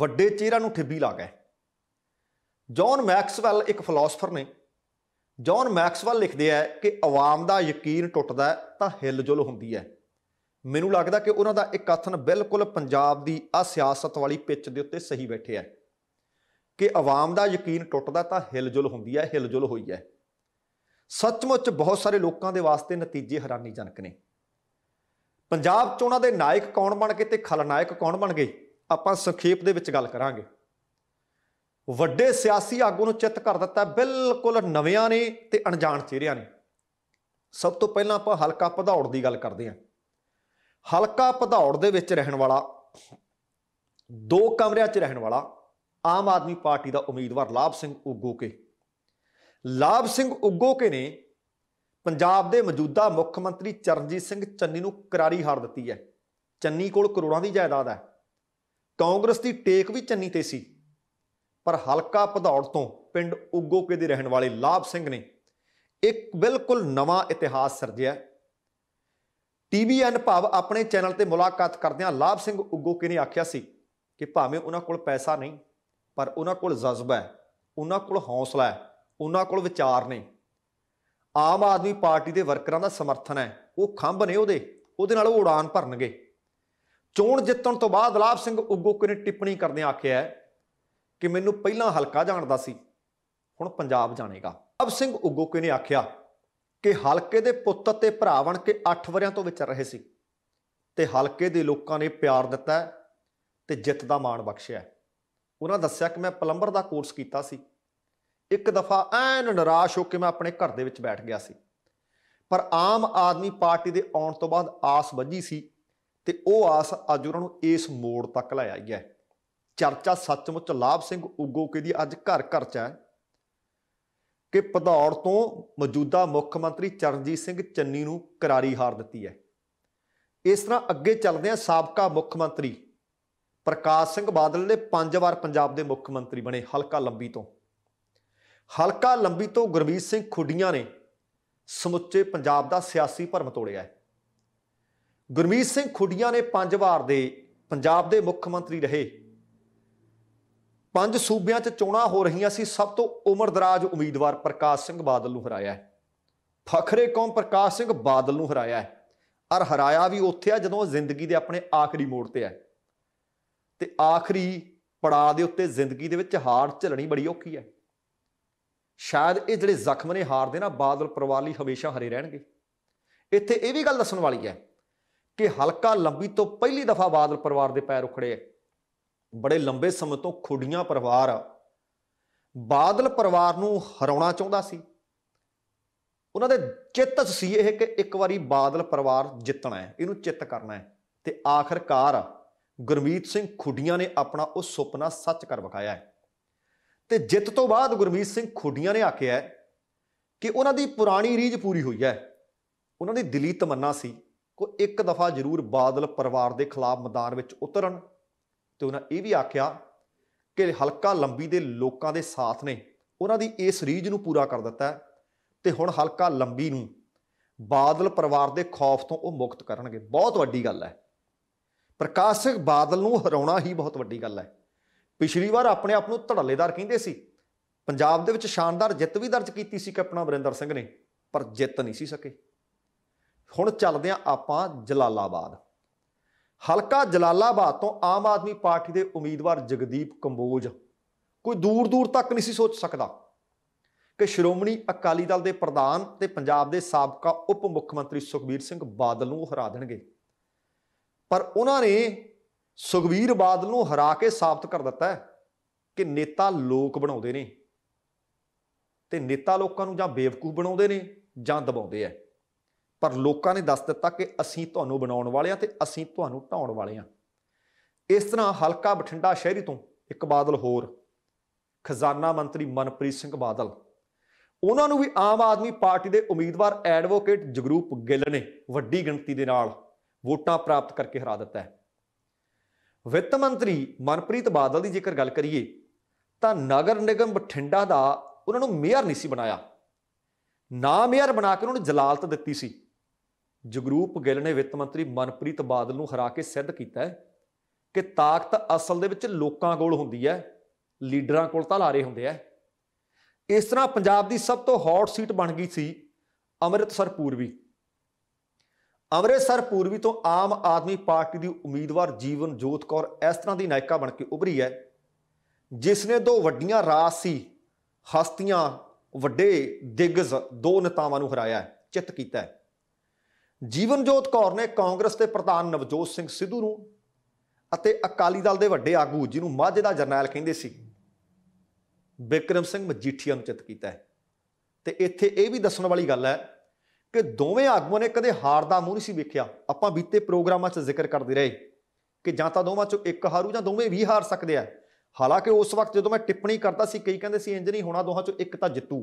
ਵੱਡੇ ਚਿਹਰਾ ਨੂੰ ਠੱਬੀ ਲਾ ਗਏ ਜੌਨ ਮੈਕਸਵੈਲ ਇੱਕ ਫਿਲਾਸਫਰ ਨੇ ਜੌਨ ਮੈਕਸਵੈਲ ਲਿਖਦੇ ਆ ਕਿ ਆਵਾਮ ਦਾ ਯਕੀਨ ਟੁੱਟਦਾ ਤਾਂ ਜੁਲ ਹੁੰਦੀ ਹੈ ਮੈਨੂੰ ਲੱਗਦਾ ਕਿ ਉਹਨਾਂ ਦਾ ਇੱਕ ਕਥਨ ਬਿਲਕੁਲ ਪੰਜਾਬ ਦੀ ਆ ਸਿਆਸਤ ਵਾਲੀ ਪਿੱਚ ਦੇ ਉੱਤੇ ਸਹੀ ਬੈਠੇ ਹੈ ਕਿ ਆਵਾਮ ਦਾ ਯਕੀਨ ਟੁੱਟਦਾ ਤਾਂ ਹਿਲਜੁਲ ਹੁੰਦੀ ਹੈ ਹਿਲਜੁਲ ਹੋਈ ਹੈ ਸੱਚਮੁੱਚ ਬਹੁਤ ਸਾਰੇ ਲੋਕਾਂ ਦੇ ਵਾਸਤੇ ਨਤੀਜੇ ਹੈਰਾਨੀਜਨਕ ਨੇ ਪੰਜਾਬ ਚ ਉਹਨਾਂ ਦੇ ਨਾਇਕ ਕੌਣ ਬਣ ਗਏ ਤੇ ਖਲਨਾਇਕ ਕੌਣ ਬਣ ਗਏ ਆਪਾਂ ਸੰਖੇਪ ਦੇ ਵਿੱਚ ਗੱਲ ਕਰਾਂਗੇ ਵੱਡੇ ਸਿਆਸੀ ਆਗੂ ਨੂੰ ਚਿੱਤ ਕਰ ਦਿੱਤਾ ਬਿਲਕੁਲ ਨਵਿਆਂ ਨੇ ਤੇ ਅਣਜਾਣ ਚਿਹਰਿਆਂ ਨੇ ਸਭ ਤੋਂ ਪਹਿਲਾਂ ਆਪਾਂ ਹਲਕਾ ਪਧੌੜ ਦੀ ਗੱਲ ਕਰਦੇ ਹਾਂ ਹਲਕਾ ਪਧੌੜ ਦੇ ਵਿੱਚ ਰਹਿਣ ਵਾਲਾ ਦੋ ਕਮਰਿਆਂ 'ਚ ਰਹਿਣ ਵਾਲਾ ਆਮ ਆਦਮੀ ਪਾਰਟੀ ਦਾ ਉਮੀਦਵਾਰ ਲਾਭ ਸਿੰਘ ਉਗੋਕੇ ਲਾਭ ਸਿੰਘ ਉਗੋਕੇ ਨੇ ਪੰਜਾਬ ਦੇ ਮੌਜੂਦਾ ਮੁੱਖ ਮੰਤਰੀ ਚਰਨਜੀਤ ਸਿੰਘ ਚੰਨੀ ਨੂੰ ਕਰਾਰੀ ਹਾਰ ਦਿੱਤੀ ਹੈ ਚੰਨੀ ਕੋਲ ਕਰੋੜਾਂ ਦੀ ਜਾਇਦਾਦ ਹੈ ਕਾਂਗਰਸ ਦੀ ਟੇਕ ਵੀ ਚੰਨੀ ਤੇ ਸੀ ਪਰ ਹਲਕਾ ਭਦੌੜ ਤੋਂ ਪਿੰਡ ਉਗੋਕੇ ਦੇ ਰਹਿਣ ਵਾਲੇ ਲਾਭ ਸਿੰਘ ਨੇ ਇੱਕ ਬਿਲਕੁਲ ਨਵਾਂ ਇਤਿਹਾਸ ਸਿਰਜਿਆ ਟੀਵੀਐਨ ਭਾਵ ਆਪਣੇ ਚੈਨਲ ਤੇ ਮੁਲਾਕਾਤ ਕਰਦਿਆਂ ਲਾਭ ਸਿੰਘ ਉਗੋਕੇ ਨੇ ਆਖਿਆ ਸੀ ਕਿ ਭਾਵੇਂ ਉਹਨਾਂ ਕੋਲ ਪੈਸਾ ਨਹੀਂ ਪਰ ਉਹਨਾਂ ਕੋਲ ਜਜ਼ਬਾ ਹੈ ਉਹਨਾਂ ਕੋਲ ਹੌਸਲਾ ਹੈ ਉਹਨਾਂ ਕੋਲ ਵਿਚਾਰ ਨੇ ਆਮ ਆਦਮੀ ਪਾਰਟੀ ਦੇ ਵਰਕਰਾਂ ਦਾ ਸਮਰਥਨ ਹੈ ਉਹ ਖੰਭ ਨੇ ਉਹਦੇ ਉਹਦੇ ਨਾਲ ਉਹ ਉਡਾਨ ਭਰਨਗੇ ਚੋਣ ਜਿੱਤਣ ਤੋਂ ਬਾਅਦ ਲਾਭ ਸਿੰਘ ਉਗੋਕੇ ਨੇ ਟਿੱਪਣੀ ਕਰਦੇ ਆਖਿਆ ਕਿ ਮੈਨੂੰ ਪਹਿਲਾਂ ਹਲਕਾ ਜਾਣਦਾ ਸੀ ਹੁਣ ਪੰਜਾਬ ਜਾਣੇਗਾ ਲਾਭ ਸਿੰਘ ਉਗੋਕੇ ਨੇ ਆਖਿਆ ਕਿ ਹਲਕੇ ਦੇ ਪੁੱਤ ਤੇ ਭਰਾ ਬਣ ਕੇ 8 ਵਰਿਆਂ ਤੋਂ ਵਿਚਰ ਰਹੇ ਸੀ ਤੇ ਹਲਕੇ ਦੇ ਲੋਕਾਂ ਨੇ ਪਿਆਰ ਦਿੱਤਾ ਤੇ ਜਿੱਤ ਦਾ ਮਾਣ ਬਖਸ਼ਿਆ ਉਹਨਾਂ ਦੱਸਿਆ ਕਿ ਮੈਂ ਪਲੰਬਰ ਦਾ ਕੋਰਸ ਕੀਤਾ ਸੀ ਇੱਕ ਦਫਾ ਐਨ ਨਿਰਾਸ਼ ਹੋ ਕੇ ਮੈਂ ਆਪਣੇ ਘਰ ਦੇ ਵਿੱਚ ਬੈਠ ਗਿਆ ਸੀ ਪਰ ਆਮ ਆਦਮੀ ਪਾਰਟੀ ਦੇ ਆਉਣ ਤੋਂ ਬਾਅਦ ਆਸ ਵੱਜੀ ਸੀ ਤੇ ਉਹ ਆਸ ਅੱਜ ਉਹਨਾਂ ਨੂੰ ਇਸ ਮੋੜ ਤੱਕ ਲੈ ਆਈ ਹੈ ਚਰਚਾ ਸੱਚਮੁੱਚ ਲਾਭ ਸਿੰਘ ਉਗੋਕੇ ਦੀ ਅੱਜ ਘਰ ਘਰ ਚ ਹੈ ਕਿ ਪਧੌੜ ਤੋਂ ਮੌਜੂਦਾ ਮੁੱਖ ਮੰਤਰੀ ਚਰਨਜੀਤ ਸਿੰਘ ਚੰਨੀ ਨੂੰ ਕਰਾਰੀ ਹਾਰ ਦਿੱਤੀ ਹੈ ਇਸ ਤਰ੍ਹਾਂ ਅੱਗੇ ਚੱਲਦੇ ਆ ਸਾਬਕਾ ਮੁੱਖ ਮੰਤਰੀ ਪ੍ਰਕਾਸ਼ ਸਿੰਘ ਬਾਦਲ ਨੇ ਪੰਜ ਵਾਰ ਪੰਜਾਬ ਦੇ ਮੁੱਖ ਮੰਤਰੀ ਬਣੇ ਹਲਕਾ ਲੰਬੀ ਤੋਂ ਹਲਕਾ ਲੰਬੀ ਤੋਂ ਗੁਰਮੀਤ ਸਿੰਘ ਖੁੱਡੀਆਂ ਨੇ ਸਮੁੱਚੇ ਪੰਜਾਬ ਦਾ ਸਿਆਸੀ ਭਰਮ ਤੋੜਿਆ ਹੈ ਗੁਰਮੀਤ ਸਿੰਘ ਖੁੱਡੀਆਂ ਨੇ ਪੰਜ ਵਾਰ ਦੇ ਪੰਜਾਬ ਦੇ ਮੁੱਖ ਮੰਤਰੀ ਰਹੇ ਪੰਜ ਸੂਬਿਆਂ 'ਚ ਚੋਣਾਂ ਹੋ ਰਹੀਆਂ ਸੀ ਸਭ ਤੋਂ ਉਮਰਦਰਾਜ ਉਮੀਦਵਾਰ ਪ੍ਰਕਾਸ਼ ਸਿੰਘ ਬਾਦਲ ਨੂੰ ਹਰਾਇਆ ਫਖਰੇ ਕੌਮ ਪ੍ਰਕਾਸ਼ ਸਿੰਘ ਬਾਦਲ ਨੂੰ ਹਰਾਇਆ ਹੈ ਔਰ ਹਰਾਇਆ ਵੀ ਉੱਥੇ ਆ ਜਦੋਂ ਜ਼ਿੰਦਗੀ ਦੇ ਆਪਣੇ ਆਖਰੀ ਮੋੜ ਤੇ ਆ ਤੇ ਆਖਰੀ ਪੜਾਅ ਦੇ ਉੱਤੇ ਜ਼ਿੰਦਗੀ ਦੇ ਵਿੱਚ ਹਾਰ ਝੱਲਣੀ ਬੜੀ ਔਖੀ ਹੈ ਸ਼ਾਇਦ ਇਹ ਜਿਹੜੇ ਜ਼ਖਮ ਨੇ ਹਾਰ ਦੇ ਨਾ ਬਾਦਲ ਪਰਵਾਰ ਲਈ ਹਮੇਸ਼ਾ ਹਰੇ ਰਹਿਣਗੇ ਇੱਥੇ ਇਹ ਵੀ ਗੱਲ ਦੱਸਣ ਵਾਲੀ ਹੈ ਕਿ ਹਲਕਾ ਲੰਬੀ ਤੋਂ ਪਹਿਲੀ ਦਫਾ ਬਾਦਲ ਪਰਿਵਾਰ ਦੇ ਪੈਰ ਉਖੜੇ ਐ ਬੜੇ ਲੰਬੇ ਸਮੇਂ ਤੋਂ ਖੁੱਡੀਆਂ ਪਰਿਵਾਰ ਬਾਦਲ ਪਰਿਵਾਰ ਨੂੰ ਹਰਾਉਣਾ ਚਾਹੁੰਦਾ ਸੀ ਉਹਨਾਂ ਦੇ ਚਿੱਤ 'ਚ ਸੀ ਇਹ ਕਿ ਇੱਕ ਵਾਰੀ ਬਾਦਲ ਪਰਿਵਾਰ ਜਿੱਤਣਾ ਹੈ ਇਹਨੂੰ ਚਿੱਤ ਕਰਨਾ ਹੈ ਤੇ ਆਖਰਕਾਰ ਗੁਰਮੀਤ ਸਿੰਘ ਖੁੱਡੀਆਂ ਨੇ ਆਪਣਾ ਉਹ ਸੁਪਨਾ ਸੱਚ ਕਰ ਵਿਖਾਇਆ ਹੈ ਤੇ ਜਿੱਤ ਤੋਂ ਬਾਅਦ ਗੁਰਮੀਤ ਸਿੰਘ ਖੁੱਡੀਆਂ ਨੇ ਆਖਿਆ ਕਿ ਉਹਨਾਂ ਦੀ ਪੁਰਾਣੀ ਰੀਝ ਪੂਰੀ ਹੋਈ ਹੈ ਉਹਨਾਂ ਦੀ ਦਿਲੀ ਤਮੰਨਾ ਸੀ ਕੋ ਇੱਕ ਦਫਾ ਜ਼ਰੂਰ ਬਾਦਲ ਪਰਿਵਾਰ ਦੇ ਖਿਲਾਫ ਮੈਦਾਨ ਵਿੱਚ ਉਤਰਨ ਤੇ ਉਹਨਾਂ ਇਹ ਵੀ ਆਖਿਆ ਕਿ ਹਲਕਾ ਲੰਬੀ ਦੇ ਲੋਕਾਂ ਦੇ ਸਾਥ ਨੇ ਉਹਨਾਂ ਦੀ ਇਸ ਰੀਝ ਨੂੰ ਪੂਰਾ ਕਰ ਦਿੱਤਾ ਤੇ ਹੁਣ ਹਲਕਾ ਲੰਬੀ ਨੂੰ ਬਾਦਲ ਪਰਿਵਾਰ ਦੇ ਖੌਫ ਤੋਂ ਉਹ ਮੁਕਤ ਕਰਨਗੇ ਬਹੁਤ ਵੱਡੀ ਗੱਲ ਹੈ ਪ੍ਰਕਾਸ਼ ਬਾਦਲ ਨੂੰ ਹਰਾਉਣਾ ਹੀ ਬਹੁਤ ਵੱਡੀ ਗੱਲ ਹੈ ਪਿਛਲੀ ਵਾਰ ਆਪਣੇ ਆਪ ਨੂੰ ਧੜਲੇਦਾਰ ਕਹਿੰਦੇ ਸੀ ਪੰਜਾਬ ਦੇ ਵਿੱਚ ਸ਼ਾਨਦਾਰ ਜਿੱਤ ਵੀ ਦਰਜ ਕੀਤੀ ਸੀ ਕੈਪਟਨ ਅਮਰਿੰਦਰ ਸਿੰਘ ਨੇ ਪਰ ਜਿੱਤ ਨਹੀਂ ਸੀ ਸਕੇ ਹੁਣ ਚੱਲਦੇ ਆ ਆਪਾਂ ਜਲਾਲਾਬਾਦ ਹਲਕਾ ਜਲਾਲਾਬਾਦ ਤੋਂ ਆਮ ਆਦਮੀ ਪਾਰਟੀ ਦੇ ਉਮੀਦਵਾਰ ਜਗਦੀਪ ਕੰਬੋਜ ਕੋਈ ਦੂਰ ਦੂਰ ਤੱਕ ਨਹੀਂ ਸੀ ਸੋਚ ਸਕਦਾ ਕਿ ਸ਼੍ਰੋਮਣੀ ਅਕਾਲੀ ਦਲ ਦੇ ਪ੍ਰਧਾਨ ਤੇ ਪੰਜਾਬ ਦੇ ਸਾਬਕਾ ਉਪ ਮੁੱਖ ਮੰਤਰੀ ਸੁਖਬੀਰ ਸਿੰਘ ਬਾਦਲ ਨੂੰ ਹਰਾ ਦੇਣਗੇ ਪਰ ਉਹਨਾਂ ਨੇ ਸੁਖਵੀਰ ਬਾਦਲ ਨੂੰ ਹਰਾ ਕੇ ਸਾਬਤ ਕਰ ਦਿੱਤਾ ਕਿ ਨੇਤਾ ਲੋਕ ਬਣਾਉਂਦੇ ਨੇ ਤੇ ਨੇਤਾ ਲੋਕਾਂ ਨੂੰ ਜਾਂ ਬੇਵਕੂਫ ਬਣਾਉਂਦੇ ਨੇ ਜਾਂ ਦਬਾਉਂਦੇ ਐ ਪਰ ਲੋਕਾਂ ਨੇ ਦੱਸ ਦਿੱਤਾ ਕਿ ਅਸੀਂ ਤੁਹਾਨੂੰ ਬਣਾਉਣ ਵਾਲੇ ਆ ਤੇ ਅਸੀਂ ਤੁਹਾਨੂੰ ਢਾਉਣ ਵਾਲੇ ਆ ਇਸ ਤਰ੍ਹਾਂ ਹਲਕਾ ਬਠਿੰਡਾ ਸ਼ਹਿਰੀ ਤੋਂ ਇੱਕ ਬਾਦਲ ਹੋਰ ਖਜ਼ਾਨਾ ਮੰਤਰੀ ਮਨਪ੍ਰੀਤ ਸਿੰਘ ਬਾਦਲ ਉਹਨਾਂ ਨੂੰ ਵੀ ਆਮ ਆਦਮੀ ਪਾਰਟੀ ਦੇ ਉਮੀਦਵਾਰ ਐਡਵੋਕੇਟ ਜਗਰੂਪ ਗਿੱਲ ਨੇ ਵੱਡੀ ਗਿਣਤੀ ਦੇ ਨਾਲ ਵੋਟਾਂ ਪ੍ਰਾਪਤ ਕਰਕੇ ਹਰਾ ਦਿੱਤਾ ਹੈ ਵਿੱਤ ਮੰਤਰੀ ਮਨਪ੍ਰੀਤ ਬਾਦਲ ਦੀ ਜੇਕਰ ਗੱਲ ਕਰੀਏ ਤਾਂ ਨਗਰ ਨਿਗਮ ਬਠਿੰਡਾ ਦਾ ਉਹਨਾਂ ਨੂੰ ਮੇਅਰ ਨਹੀਂ ਸੀ ਬਣਾਇਆ ਨਾ ਮੇਅਰ ਬਣਾ ਕੇ ਉਹਨਾਂ ਨੂੰ ਜਲਾਲਤ ਦਿੱਤੀ ਸੀ ਜਗਰੂਪ ਗਿੱਲ ਨੇ ਵਿੱਤ ਮੰਤਰੀ ਮਨਪ੍ਰੀਤ ਬਾਦਲ ਨੂੰ ਹਰਾ ਕੇ ਸਿੱਧ ਕੀਤਾ ਕਿ ਤਾਕਤ ਅਸਲ ਦੇ ਵਿੱਚ ਲੋਕਾਂ ਕੋਲ ਹੁੰਦੀ ਹੈ ਲੀਡਰਾਂ ਕੋਲ ਤਾਂ ਲਾਰੇ ਹੁੰਦੇ ਆ ਇਸ ਤਰ੍ਹਾਂ ਪੰਜਾਬ ਦੀ ਸਭ ਤੋਂ ਹੌਟ ਸੀਟ ਬਣ ਗਈ ਸੀ ਅੰਮ੍ਰਿਤਸਰ ਪੂਰਬੀ ਅੰਮ੍ਰਿਤਸਰ ਪੂਰਬੀ ਤੋਂ ਆਮ ਆਦਮੀ ਪਾਰਟੀ ਦੀ ਉਮੀਦਵਾਰ ਜੀਵਨ ਜੋਤ ਕੌਰ ਇਸ ਤਰ੍ਹਾਂ ਦੀ ਨਾਇਕਾ ਬਣ ਕੇ ਉਭਰੀ ਹੈ ਜਿਸ ਨੇ ਦੋ ਵੱਡੀਆਂ ਰਾਸੀ ਹਸਤੀਆਂ ਵੱਡੇ ਦਿੱਗਜ ਦੋ ਨੇਤਾਵਾਂ ਨੂੰ ਹਰਾਇਆ ਹੈ ਚਿੱਤ ਕੀਤਾ ਹੈ ਜੀਵਨ ਜੋਤ ਕੌਰ ਨੇ ਕਾਂਗਰਸ ਦੇ ਪ੍ਰਧਾਨ ਨਵਜੋਤ ਸਿੰਘ ਸਿੱਧੂ ਨੂੰ ਅਤੇ ਅਕਾਲੀ ਦਲ ਦੇ ਵੱਡੇ ਆਗੂ ਜਿਹਨੂੰ ਮਾਝੇ ਦਾ ਜਰਨੈਲ ਕਹਿੰਦੇ ਸੀ ਬਿਕਰਮ ਸਿੰਘ ਮਜੀਠੀਆ ਨੂੰ ਚਿੱਤ ਕੀਤਾ ਹੈ ਤੇ ਇੱਥੇ ਇਹ ਵੀ ਦੱਸਣ ਵਾਲੀ ਗੱਲ ਹੈ ਕਿ ਦੋਵੇਂ ਆਗੂਆਂ ਨੇ ਕਦੇ ਹਾਰ ਦਾ ਮੂੰਹ ਨਹੀਂ ਸੀ ਵੇਖਿਆ ਆਪਾਂ ਬੀਤੇ ਪ੍ਰੋਗਰਾਮਾਂ 'ਚ ਜ਼ਿਕਰ ਕਰਦੇ ਰਹੇ ਕਿ ਜਾਂ ਤਾਂ ਦੋਵਾਂ 'ਚੋਂ ਇੱਕ ਹਾਰੂ ਜਾਂ ਦੋਵੇਂ ਵੀ ਹਾਰ ਸਕਦੇ ਆ ਹਾਲਾਂਕਿ ਉਸ ਵਕਤ ਜਦੋਂ ਮੈਂ ਟਿੱਪਣੀ ਕਰਦਾ ਸੀ ਕਈ ਕਹਿੰਦੇ ਸੀ ਇੰਜ ਨਹੀਂ ਹੋਣਾ ਦੋਹਾਂ 'ਚੋਂ ਇੱਕ ਤਾਂ ਜਿੱਤੂ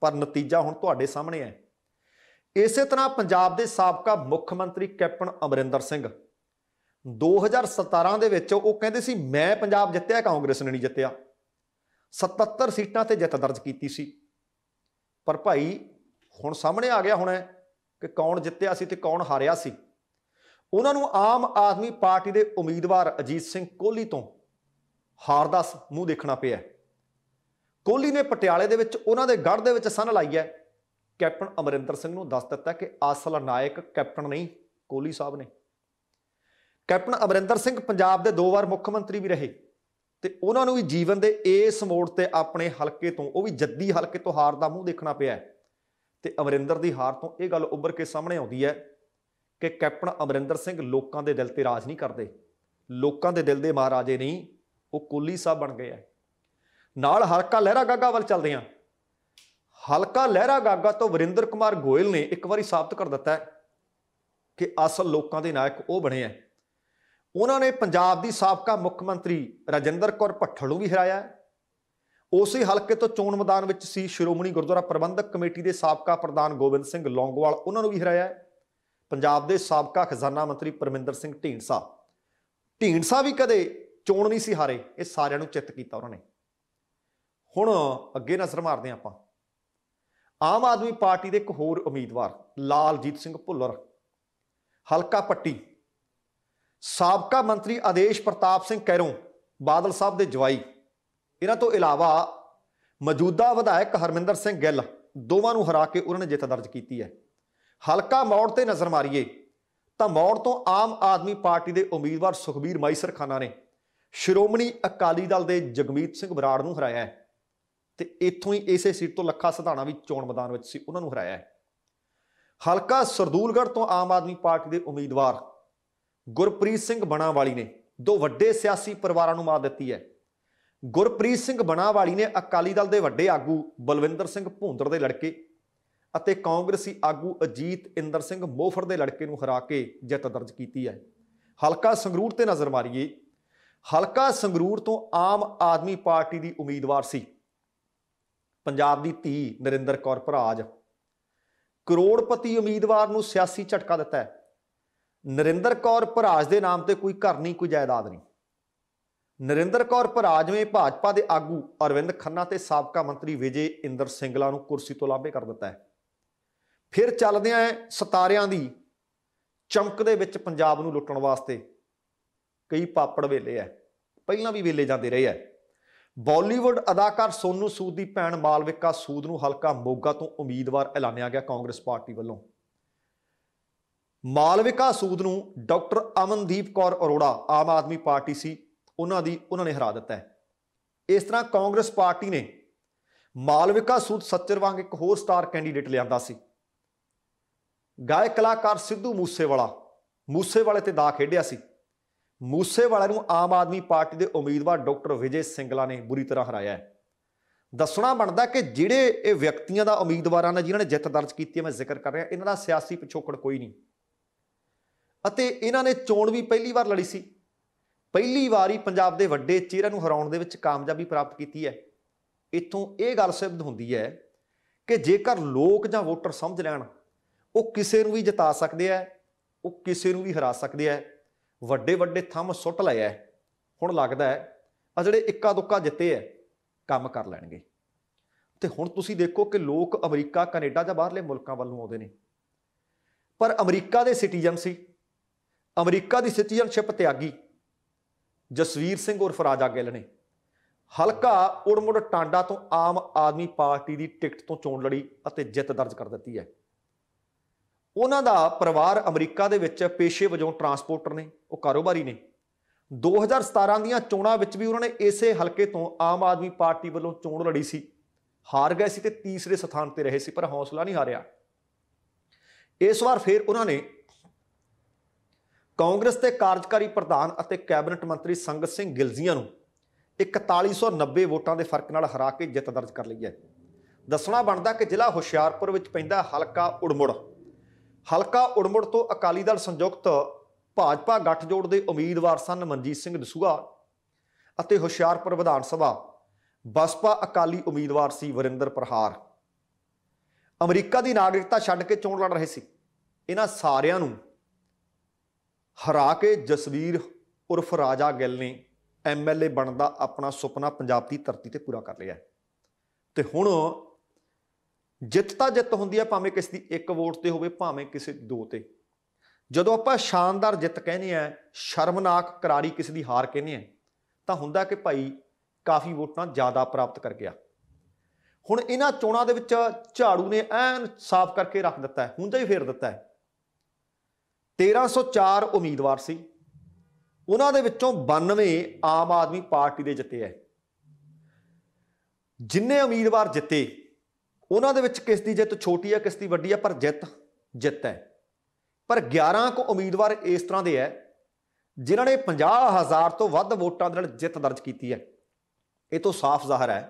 ਪਰ ਨਤੀਜਾ ਹੁਣ ਤੁਹਾਡੇ ਸਾਹਮਣੇ ਹੈ ਇਸੇ ਤਰ੍ਹਾਂ ਪੰਜਾਬ ਦੇ ਸਾਬਕਾ ਮੁੱਖ ਮੰਤਰੀ ਕੈਪਟਨ ਅਮਰਿੰਦਰ ਸਿੰਘ 2017 ਦੇ ਵਿੱਚ ਉਹ ਕਹਿੰਦੇ ਸੀ ਮੈਂ ਪੰਜਾਬ ਜਿੱਤਿਆ ਕਾਂਗਰਸ ਨੇ ਨਹੀਂ ਜਿੱਤਿਆ 77 ਸੀਟਾਂ ਤੇ ਜਿੱਤ ਦਰਜ ਕੀਤੀ ਸੀ ਪਰ ਭਾਈ ਹੁਣ ਸਾਹਮਣੇ ਆ ਗਿਆ ਹੁਣ ਕਿ ਕੌਣ ਜਿੱਤਿਆ ਸੀ ਤੇ ਕੌਣ ਹਾਰਿਆ ਸੀ ਉਹਨਾਂ ਨੂੰ ਆਮ ਆਦਮੀ ਪਾਰਟੀ ਦੇ ਉਮੀਦਵਾਰ ਅਜੀਤ ਸਿੰਘ ਕੋਹਲੀ ਤੋਂ ਹਾਰ ਦਾ ਮੂੰਹ ਦੇਖਣਾ ਪਿਆ ਕੋਹਲੀ ਨੇ ਪਟਿਆਲੇ ਦੇ ਵਿੱਚ ਉਹਨਾਂ ਦੇ ਗੜ੍ਹ ਦੇ ਵਿੱਚ ਸਨ ਲਾਈ ਹੈ ਕੈਪਟਨ ਅਮਰਿੰਦਰ ਸਿੰਘ ਨੂੰ ਦੱਸ ਦਿੱਤਾ ਕਿ ਅਸਲ ਨਾਇਕ ਕੈਪਟਨ ਨਹੀਂ ਕੋਹਲੀ ਸਾਹਿਬ ਨੇ ਕੈਪਟਨ ਅਮਰਿੰਦਰ ਸਿੰਘ ਪੰਜਾਬ ਦੇ ਦੋ ਵਾਰ ਮੁੱਖ ਮੰਤਰੀ ਵੀ ਰਹੇ ਤੇ ਉਹਨਾਂ ਨੂੰ ਵੀ ਜੀਵਨ ਦੇ ਇਸ ਮੋੜ ਤੇ ਆਪਣੇ ਹਲਕੇ ਤੋਂ ਉਹ ਵੀ ਜੱਦੀ ਹਲਕੇ ਤੋਂ ਹਾਰ ਦਾ ਮੂੰਹ ਦੇਖਣਾ ਪਿਆ ਤੇ ਅਮਰਿੰਦਰ ਦੀ ਹਾਰ ਤੋਂ ਇਹ ਗੱਲ ਉੱਭਰ ਕੇ ਸਾਹਮਣੇ ਆਉਂਦੀ ਹੈ ਕਿ ਕੈਪਟਨ ਅਮਰਿੰਦਰ ਸਿੰਘ ਲੋਕਾਂ ਦੇ ਦਿਲ ਤੇ ਰਾਜ ਨਹੀਂ ਕਰਦੇ ਲੋਕਾਂ ਦੇ ਦਿਲ ਦੇ ਮਹਾਰਾਜੇ ਨਹੀਂ ਉਹ ਕੋਲੀ ਸਾਹਿਬ ਬਣ ਗਏ ਆ ਨਾਲ ਹਲਕਾ ਲਹਿਰਾ ਗਾਗਾ ਵੱਲ ਚੱਲਦੇ ਆ ਹਲਕਾ ਲਹਿਰਾ ਗਾਗਾ ਤੋਂ ਵਰਿੰਦਰ ਕੁਮਾਰ ਗੋਇਲ ਨੇ ਇੱਕ ਵਾਰੀ ਸਾਬਤ ਕਰ ਦਿੱਤਾ ਹੈ ਕਿ ਅਸਲ ਲੋਕਾਂ ਦੇ ਨਾਇਕ ਉਹ ਬਣੇ ਆ ਉਹਨਾਂ ਨੇ ਪੰਜਾਬ ਦੀ ਸਾਬਕਾ ਮੁੱਖ ਮੰਤਰੀ ਰਜਿੰਦਰ ਕੌਰ ਭੱਠਲ ਨੂੰ ਵੀ ਹਰਾਇਆ ਉਸੇ ਹਲਕੇ ਤੋਂ ਚੋਣ ਮੈਦਾਨ ਵਿੱਚ ਸੀ ਸ਼੍ਰੋਮਣੀ ਗੁਰਦੁਆਰਾ ਪ੍ਰਬੰਧਕ ਕਮੇਟੀ ਦੇ ਸਾਬਕਾ ਪ੍ਰਧਾਨ ਗੋਬਿੰਦ ਸਿੰਘ ਲੌਂਗੋਵਾਲ ਉਹਨਾਂ ਨੂੰ ਵੀ ਹਰਾਇਆ ਹੈ ਪੰਜਾਬ ਦੇ ਸਾਬਕਾ ਖਜ਼ਾਨਾ ਮੰਤਰੀ ਪਰਮਿੰਦਰ ਸਿੰਘ ਢੀਂਡਸਾ ਢੀਂਡਸਾ ਵੀ ਕਦੇ ਚੋਣ ਨਹੀਂ ਸੀ ਹਾਰੇ ਇਹ ਸਾਰਿਆਂ ਨੂੰ ਚਿੱਤ ਕੀਤਾ ਉਹਨਾਂ ਨੇ ਹੁਣ ਅੱਗੇ ਨਜ਼ਰ ਮਾਰਦੇ ਆਪਾਂ ਆਮ ਆਦਮੀ ਪਾਰਟੀ ਦੇ ਇੱਕ ਹੋਰ ਉਮੀਦਵਾਰ ਲਾਲਜੀਤ ਸਿੰਘ ਭੁੱਲਰ ਹਲਕਾ ਪੱਟੀ ਸਾਬਕਾ ਮੰਤਰੀ ਆਦੇਸ਼ ਪ੍ਰਤਾਪ ਸਿੰਘ ਕੈਰੋਂ ਬਾਦਲ ਸਾਹਿਬ ਦੇ ਜਵਾਈ ਇਹਨਾਂ ਤੋਂ ਇਲਾਵਾ ਮੌਜੂਦਾ ਵਿਧਾਇਕ ਹਰਮਿੰਦਰ ਸਿੰਘ ਗਿੱਲ ਦੋਵਾਂ ਨੂੰ ਹਰਾ ਕੇ ਉਹਨਾਂ ਨੇ ਜਿੱਤ ਦਰਜ ਕੀਤੀ ਹੈ ਹਲਕਾ ਮੌੜ ਤੇ ਨਜ਼ਰ ਮਾਰੀਏ ਤਾਂ ਮੌੜ ਤੋਂ ਆਮ ਆਦਮੀ ਪਾਰਟੀ ਦੇ ਉਮੀਦਵਾਰ ਸੁਖਬੀਰ ਮਾਈਸਰ ਖਾਨਾ ਨੇ ਸ਼੍ਰੋਮਣੀ ਅਕਾਲੀ ਦਲ ਦੇ ਜਗਮੀਤ ਸਿੰਘ ਬਰਾੜ ਨੂੰ ਹਰਾਇਆ ਹੈ ਤੇ ਇੱਥੋਂ ਹੀ ਇਸੇ ਸੀਟ ਤੋਂ ਲੱਖਾ ਸਧਾਣਾ ਵੀ ਚੋਣ ਮੈਦਾਨ ਵਿੱਚ ਸੀ ਉਹਨਾਂ ਨੂੰ ਹਰਾਇਆ ਹੈ ਹਲਕਾ ਸਰਦੂਲਗੜ ਤੋਂ ਆਮ ਆਦਮੀ ਪਾਰਟੀ ਦੇ ਉਮੀਦਵਾਰ ਗੁਰਪ੍ਰੀਤ ਸਿੰਘ ਬਣਾਵਾਲੀ ਨੇ ਦੋ ਵੱਡੇ ਸਿਆਸੀ ਪਰਿਵਾਰਾਂ ਨੂੰ ਮਾਤ ਦਿੱਤੀ ਹੈ ਗੁਰਪ੍ਰੀਤ ਸਿੰਘ ਬਣਾਵਾਲੀ ਨੇ ਅਕਾਲੀ ਦਲ ਦੇ ਵੱਡੇ ਆਗੂ ਬਲਵਿੰਦਰ ਸਿੰਘ ਭੂੰਦੜ ਦੇ ਲੜਕੇ ਅਤੇ ਕਾਂਗਰਸੀ ਆਗੂ ਅਜੀਤ ਇੰਦਰ ਸਿੰਘ ਮੋਫਰ ਦੇ ਲੜਕੇ ਨੂੰ ਹਰਾ ਕੇ ਜਿੱਤ ਦਰਜ ਕੀਤੀ ਹੈ ਹਲਕਾ ਸੰਗਰੂਰ ਤੇ ਨਜ਼ਰ ਮਾਰੀਏ ਹਲਕਾ ਸੰਗਰੂਰ ਤੋਂ ਆਮ ਆਦਮੀ ਪਾਰਟੀ ਦੀ ਉਮੀਦਵਾਰ ਸੀ ਪੰਜਾਬ ਦੀ ਧੀ ਨਰਿੰਦਰ ਕੌਰ ਭਰਾਜ ਕਰੋੜਪਤੀ ਉਮੀਦਵਾਰ ਨੂੰ ਸਿਆਸੀ ਝਟਕਾ ਦਿੱਤਾ ਹੈ ਨਰਿੰਦਰ ਕੌਰ ਭਰਾਜ ਦੇ ਨਾਮ ਤੇ ਕੋਈ ਘਰ ਨਹੀਂ ਕੋਈ ਜਾਇਦਾਦ ਨਹੀਂ ਨਰਿੰਦਰ ਕੌਰ ਭਰਾਜਵੇਂ ਭਾਜਪਾ ਦੇ ਆਗੂ ਅਰਵਿੰਦ ਖੰਨਾ ਤੇ ਸਾਬਕਾ ਮੰਤਰੀ ਵਿਜੇ ਇੰਦਰ ਸਿੰਗਲਾ ਨੂੰ ਕੁਰਸੀ ਤੋਂ ਲਾਂਭੇ ਕਰ ਦਿੱਤਾ ਹੈ ਫਿਰ ਚੱਲਦੇ ਆ ਸਤਾਰਿਆਂ ਦੀ ਚਮਕ ਦੇ ਵਿੱਚ ਪੰਜਾਬ ਨੂੰ ਲੁੱਟਣ ਵਾਸਤੇ ਕਈ ਪਾਪੜ ਵੇਲੇ ਐ ਪਹਿਲਾਂ ਵੀ ਵੇਲੇ ਜਾਂਦੇ ਰਹੇ ਐ ਬਾਲੀਵੁੱਡ ਅਦਾਕਾਰ ਸੋਨੂ ਸੂਦ ਦੀ ਭੈਣ ਮਾਲਵਿਕਾ ਸੂਦ ਨੂੰ ਹਲਕਾ ਮੋਗਾ ਤੋਂ ਉਮੀਦਵਾਰ ਐਲਾਨਿਆ ਗਿਆ ਕਾਂਗਰਸ ਪਾਰਟੀ ਵੱਲੋਂ ਮਾਲਵਿਕਾ ਸੂਦ ਨੂੰ ਡਾਕਟਰ ਅਮਨਦੀਪ ਕੌਰ ਅਰੋੜਾ ਆਮ ਆਦਮੀ ਪਾਰਟੀ ਸੀ ਉਹਨਾਂ ਦੀ ਉਹਨਾਂ ਨੇ ਹਰਾ ਦਿੱਤਾ ਹੈ ਇਸ ਤਰ੍ਹਾਂ ਕਾਂਗਰਸ ਪਾਰਟੀ ਨੇ ਮਾਲਵਿਕਾ ਸੂਤ ਸੱਚਰ ਵਾਂਗ ਇੱਕ ਹੋਰ ਸਟਾਰ ਕੈਂਡੀਡੇਟ ਲਿਆਂਦਾ ਸੀ ਗਾਇਕ ਕਲਾਕਾਰ ਸਿੱਧੂ ਮੂਸੇਵਾਲਾ ਮੂਸੇਵਾਲੇ ਤੇ ਦਾ ਖੇਡਿਆ ਸੀ ਮੂਸੇਵਾਲੇ ਨੂੰ ਆਮ ਆਦਮੀ ਪਾਰਟੀ ਦੇ ਉਮੀਦਵਾਰ ਡਾਕਟਰ ਵਿਜੇ ਸਿੰਗਲਾ ਨੇ ਬੁਰੀ ਤਰ੍ਹਾਂ ਹਰਾਇਆ ਹੈ ਦੱਸਣਾ ਬਣਦਾ ਕਿ ਜਿਹੜੇ ਇਹ ਵਿਅਕਤੀਆਂ ਦਾ ਉਮੀਦਵਾਰਾਂ ਦਾ ਜਿਨ੍ਹਾਂ ਨੇ ਜਿੱਤ ਦਰਜ ਕੀਤੀ ਹੈ ਮੈਂ ਜ਼ਿਕਰ ਕਰ ਰਿਹਾ ਇਹਨਾਂ ਦਾ ਸਿਆਸੀ ਪਿਛੋਕੜ ਕੋਈ ਨਹੀਂ ਅਤੇ ਇਹਨਾਂ ਨੇ ਚੋਣ ਵੀ ਪਹਿਲੀ ਵਾਰ ਲੜੀ ਸੀ ਪਹਿਲੀ ਵਾਰੀ ਪੰਜਾਬ ਦੇ ਵੱਡੇ ਚਿਹਰਿਆਂ ਨੂੰ ਹਰਾਉਣ ਦੇ ਵਿੱਚ ਕਾਮਯਾਬੀ ਪ੍ਰਾਪਤ ਕੀਤੀ ਹੈ ਇਥੋਂ ਇਹ ਗੱਲ ਸਿੱਧ ਹੁੰਦੀ ਹੈ ਕਿ ਜੇਕਰ ਲੋਕ ਜਾਂ ਵੋਟਰ ਸਮਝ ਲੈਣ ਉਹ ਕਿਸੇ ਨੂੰ ਵੀ ਜਿਤਾ ਸਕਦੇ ਆ ਉਹ ਕਿਸੇ ਨੂੰ ਵੀ ਹਰਾ ਸਕਦੇ ਆ ਵੱਡੇ ਵੱਡੇ ਥੰਮ ਸੁੱਟ ਲਿਆ ਹੁਣ ਲੱਗਦਾ ਹੈ ਆ ਜਿਹੜੇ ਇੱਕਾ ਦੁੱਕਾ ਜਿੱਤੇ ਆ ਕੰਮ ਕਰ ਲੈਣਗੇ ਤੇ ਹੁਣ ਤੁਸੀਂ ਦੇਖੋ ਕਿ ਲੋਕ ਅਮਰੀਕਾ ਕੈਨੇਡਾ ਜਾਂ ਬਾਹਰਲੇ ਮੁਲਕਾਂ ਵੱਲੋਂ ਆਉਂਦੇ ਨੇ ਪਰ ਅਮਰੀਕਾ ਦੇ ਸਿਟੀਜ਼ਨ ਸੀ ਅਮਰੀਕਾ ਦੀ ਸਿਟੀਜ਼ਨਸ਼ਿਪ ਤਿਆਗੀ ਜਸਵੀਰ ਸਿੰਘ ਉਰਫ ਰਾਜਾ ਗਿੱਲ ਨੇ ਹਲਕਾ ਉੜਮੁੜ ਟਾਂਡਾ ਤੋਂ ਆਮ ਆਦਮੀ ਪਾਰਟੀ ਦੀ ਟਿਕਟ ਤੋਂ ਚੋਣ ਲੜੀ ਅਤੇ ਜਿੱਤ ਦਰਜ ਕਰ ਦਿੱਤੀ ਹੈ ਉਹਨਾਂ ਦਾ ਪਰਿਵਾਰ ਅਮਰੀਕਾ ਦੇ ਵਿੱਚ ਪੇਸ਼ੇ ਵਜੋਂ ਟਰਾਂਸਪੋਰਟਰ ਨੇ ਉਹ ਕਾਰੋਬਾਰੀ ਨੇ 2017 ਦੀਆਂ ਚੋਣਾਂ ਵਿੱਚ ਵੀ ਉਹਨਾਂ ਨੇ ਇਸੇ ਹਲਕੇ ਤੋਂ ਆਮ ਆਦਮੀ ਪਾਰਟੀ ਵੱਲੋਂ ਚੋਣ ਲੜੀ ਸੀ ਹਾਰ ਗਏ ਸੀ ਤੇ ਤੀਸਰੇ ਸਥਾਨ ਤੇ ਰਹੇ ਸੀ ਪਰ ਹੌਸਲਾ ਨਹੀਂ ਹਾਰਿਆ ਇਸ ਵਾਰ ਫਿਰ ਉਹਨਾਂ ਨੇ ਕਾਂਗਰਸ ਦੇ ਕਾਰਜਕਾਰੀ ਪ੍ਰਧਾਨ ਅਤੇ ਕੈਬਨਿਟ ਮੰਤਰੀ ਸੰਗਤ ਸਿੰਘ ਗਿਲਜ਼ੀਆਂ ਨੂੰ 4190 ਵੋਟਾਂ ਦੇ ਫਰਕ ਨਾਲ ਹਰਾ ਕੇ ਜਿੱਤ ਦਰਜ ਕਰ ਲਈ ਹੈ ਦੱਸਣਾ ਬਣਦਾ ਕਿ ਜ਼ਿਲ੍ਹਾ ਹੁਸ਼ਿਆਰਪੁਰ ਵਿੱਚ ਪੈਂਦਾ ਹਲਕਾ ਉੜਮੁੜ ਹਲਕਾ ਉੜਮੁੜ ਤੋਂ ਅਕਾਲੀ ਦਲ ਸੰਯੁਕਤ ਭਾਜਪਾ ਗੱਠਜੋੜ ਦੇ ਉਮੀਦਵਾਰ ਸਨ ਮਨਜੀਤ ਸਿੰਘ ਦਸੂਹਾ ਅਤੇ ਹੁਸ਼ਿਆਰਪੁਰ ਵਿਧਾਨ ਸਭਾ ਬਸਪਾ ਅਕਾਲੀ ਉਮੀਦਵਾਰ ਸੀ ਵਰਿੰਦਰ ਪ੍ਰਹਾਰ ਅਮਰੀਕਾ ਦੀ ਨਾਗਰਿਕਤਾ ਛੱਡ ਕੇ ਚੋਣ ਲੜ ਰਹੇ ਸੀ ਇਹਨਾਂ ਸਾਰਿਆਂ ਨੂੰ ਹਰਾ ਕੇ ਜਸਵੀਰ ਉਰਫ ਰਾਜਾ ਗਿੱਲ ਨੇ ਐਮਐਲਏ ਬਣਦਾ ਆਪਣਾ ਸੁਪਨਾ ਪੰਜਾਬ ਦੀ ਧਰਤੀ ਤੇ ਪੂਰਾ ਕਰ ਲਿਆ ਤੇ ਹੁਣ ਜਿੱਤ ਤਾਂ ਜਿੱਤ ਹੁੰਦੀ ਹੈ ਭਾਵੇਂ ਕਿਸੇ ਦੀ 1 ਵੋਟ ਤੇ ਹੋਵੇ ਭਾਵੇਂ ਕਿਸੇ ਦੋ 2 ਤੇ ਜਦੋਂ ਆਪਾਂ ਸ਼ਾਨਦਾਰ ਜਿੱਤ ਕਹਿੰਦੇ ਆ ਸ਼ਰਮਨਾਕ ਕਰਾਰੀ ਕਿਸੇ ਦੀ ਹਾਰ ਕਹਿੰਦੇ ਆ ਤਾਂ ਹੁੰਦਾ ਕਿ ਭਾਈ ਕਾਫੀ ਵੋਟਾਂ ਜ਼ਿਆਦਾ ਪ੍ਰਾਪਤ ਕਰ ਗਿਆ ਹੁਣ ਇਹਨਾਂ ਚੋਣਾਂ ਦੇ ਵਿੱਚ ਝਾੜੂ ਨੇ ਐਨ ਸਾਫ਼ ਕਰਕੇ ਰੱਖ ਦਿੱਤਾ ਹੁੰਦਾ ਹੀ ਫੇਰ ਦਿੱਤਾ ਹੈ 1304 ਉਮੀਦਵਾਰ ਸੀ ਉਹਨਾਂ ਦੇ ਵਿੱਚੋਂ 92 ਆਮ ਆਦਮੀ ਪਾਰਟੀ ਦੇ ਜਿੱਤੇ ਐ ਜਿੰਨੇ ਉਮੀਦਵਾਰ ਜਿੱਤੇ ਉਹਨਾਂ ਦੇ ਵਿੱਚ ਕਿਸ ਦੀ ਜਿੱਤ ਛੋਟੀ ਆ ਕਿਸ ਦੀ ਵੱਡੀ ਆ ਪਰ ਜਿੱਤ ਜਿੱਤ ਹੈ ਪਰ 11 ਕੋ ਉਮੀਦਵਾਰ ਇਸ ਤਰ੍ਹਾਂ ਦੇ ਐ ਜਿਨ੍ਹਾਂ ਨੇ 50000 ਤੋਂ ਵੱਧ ਵੋਟਾਂ ਦੇ ਨਾਲ ਜਿੱਤ ਦਰਜ ਕੀਤੀ ਹੈ ਇਹ ਤੋਂ ਸਾਫ਼ ਜ਼ਾਹਰ ਹੈ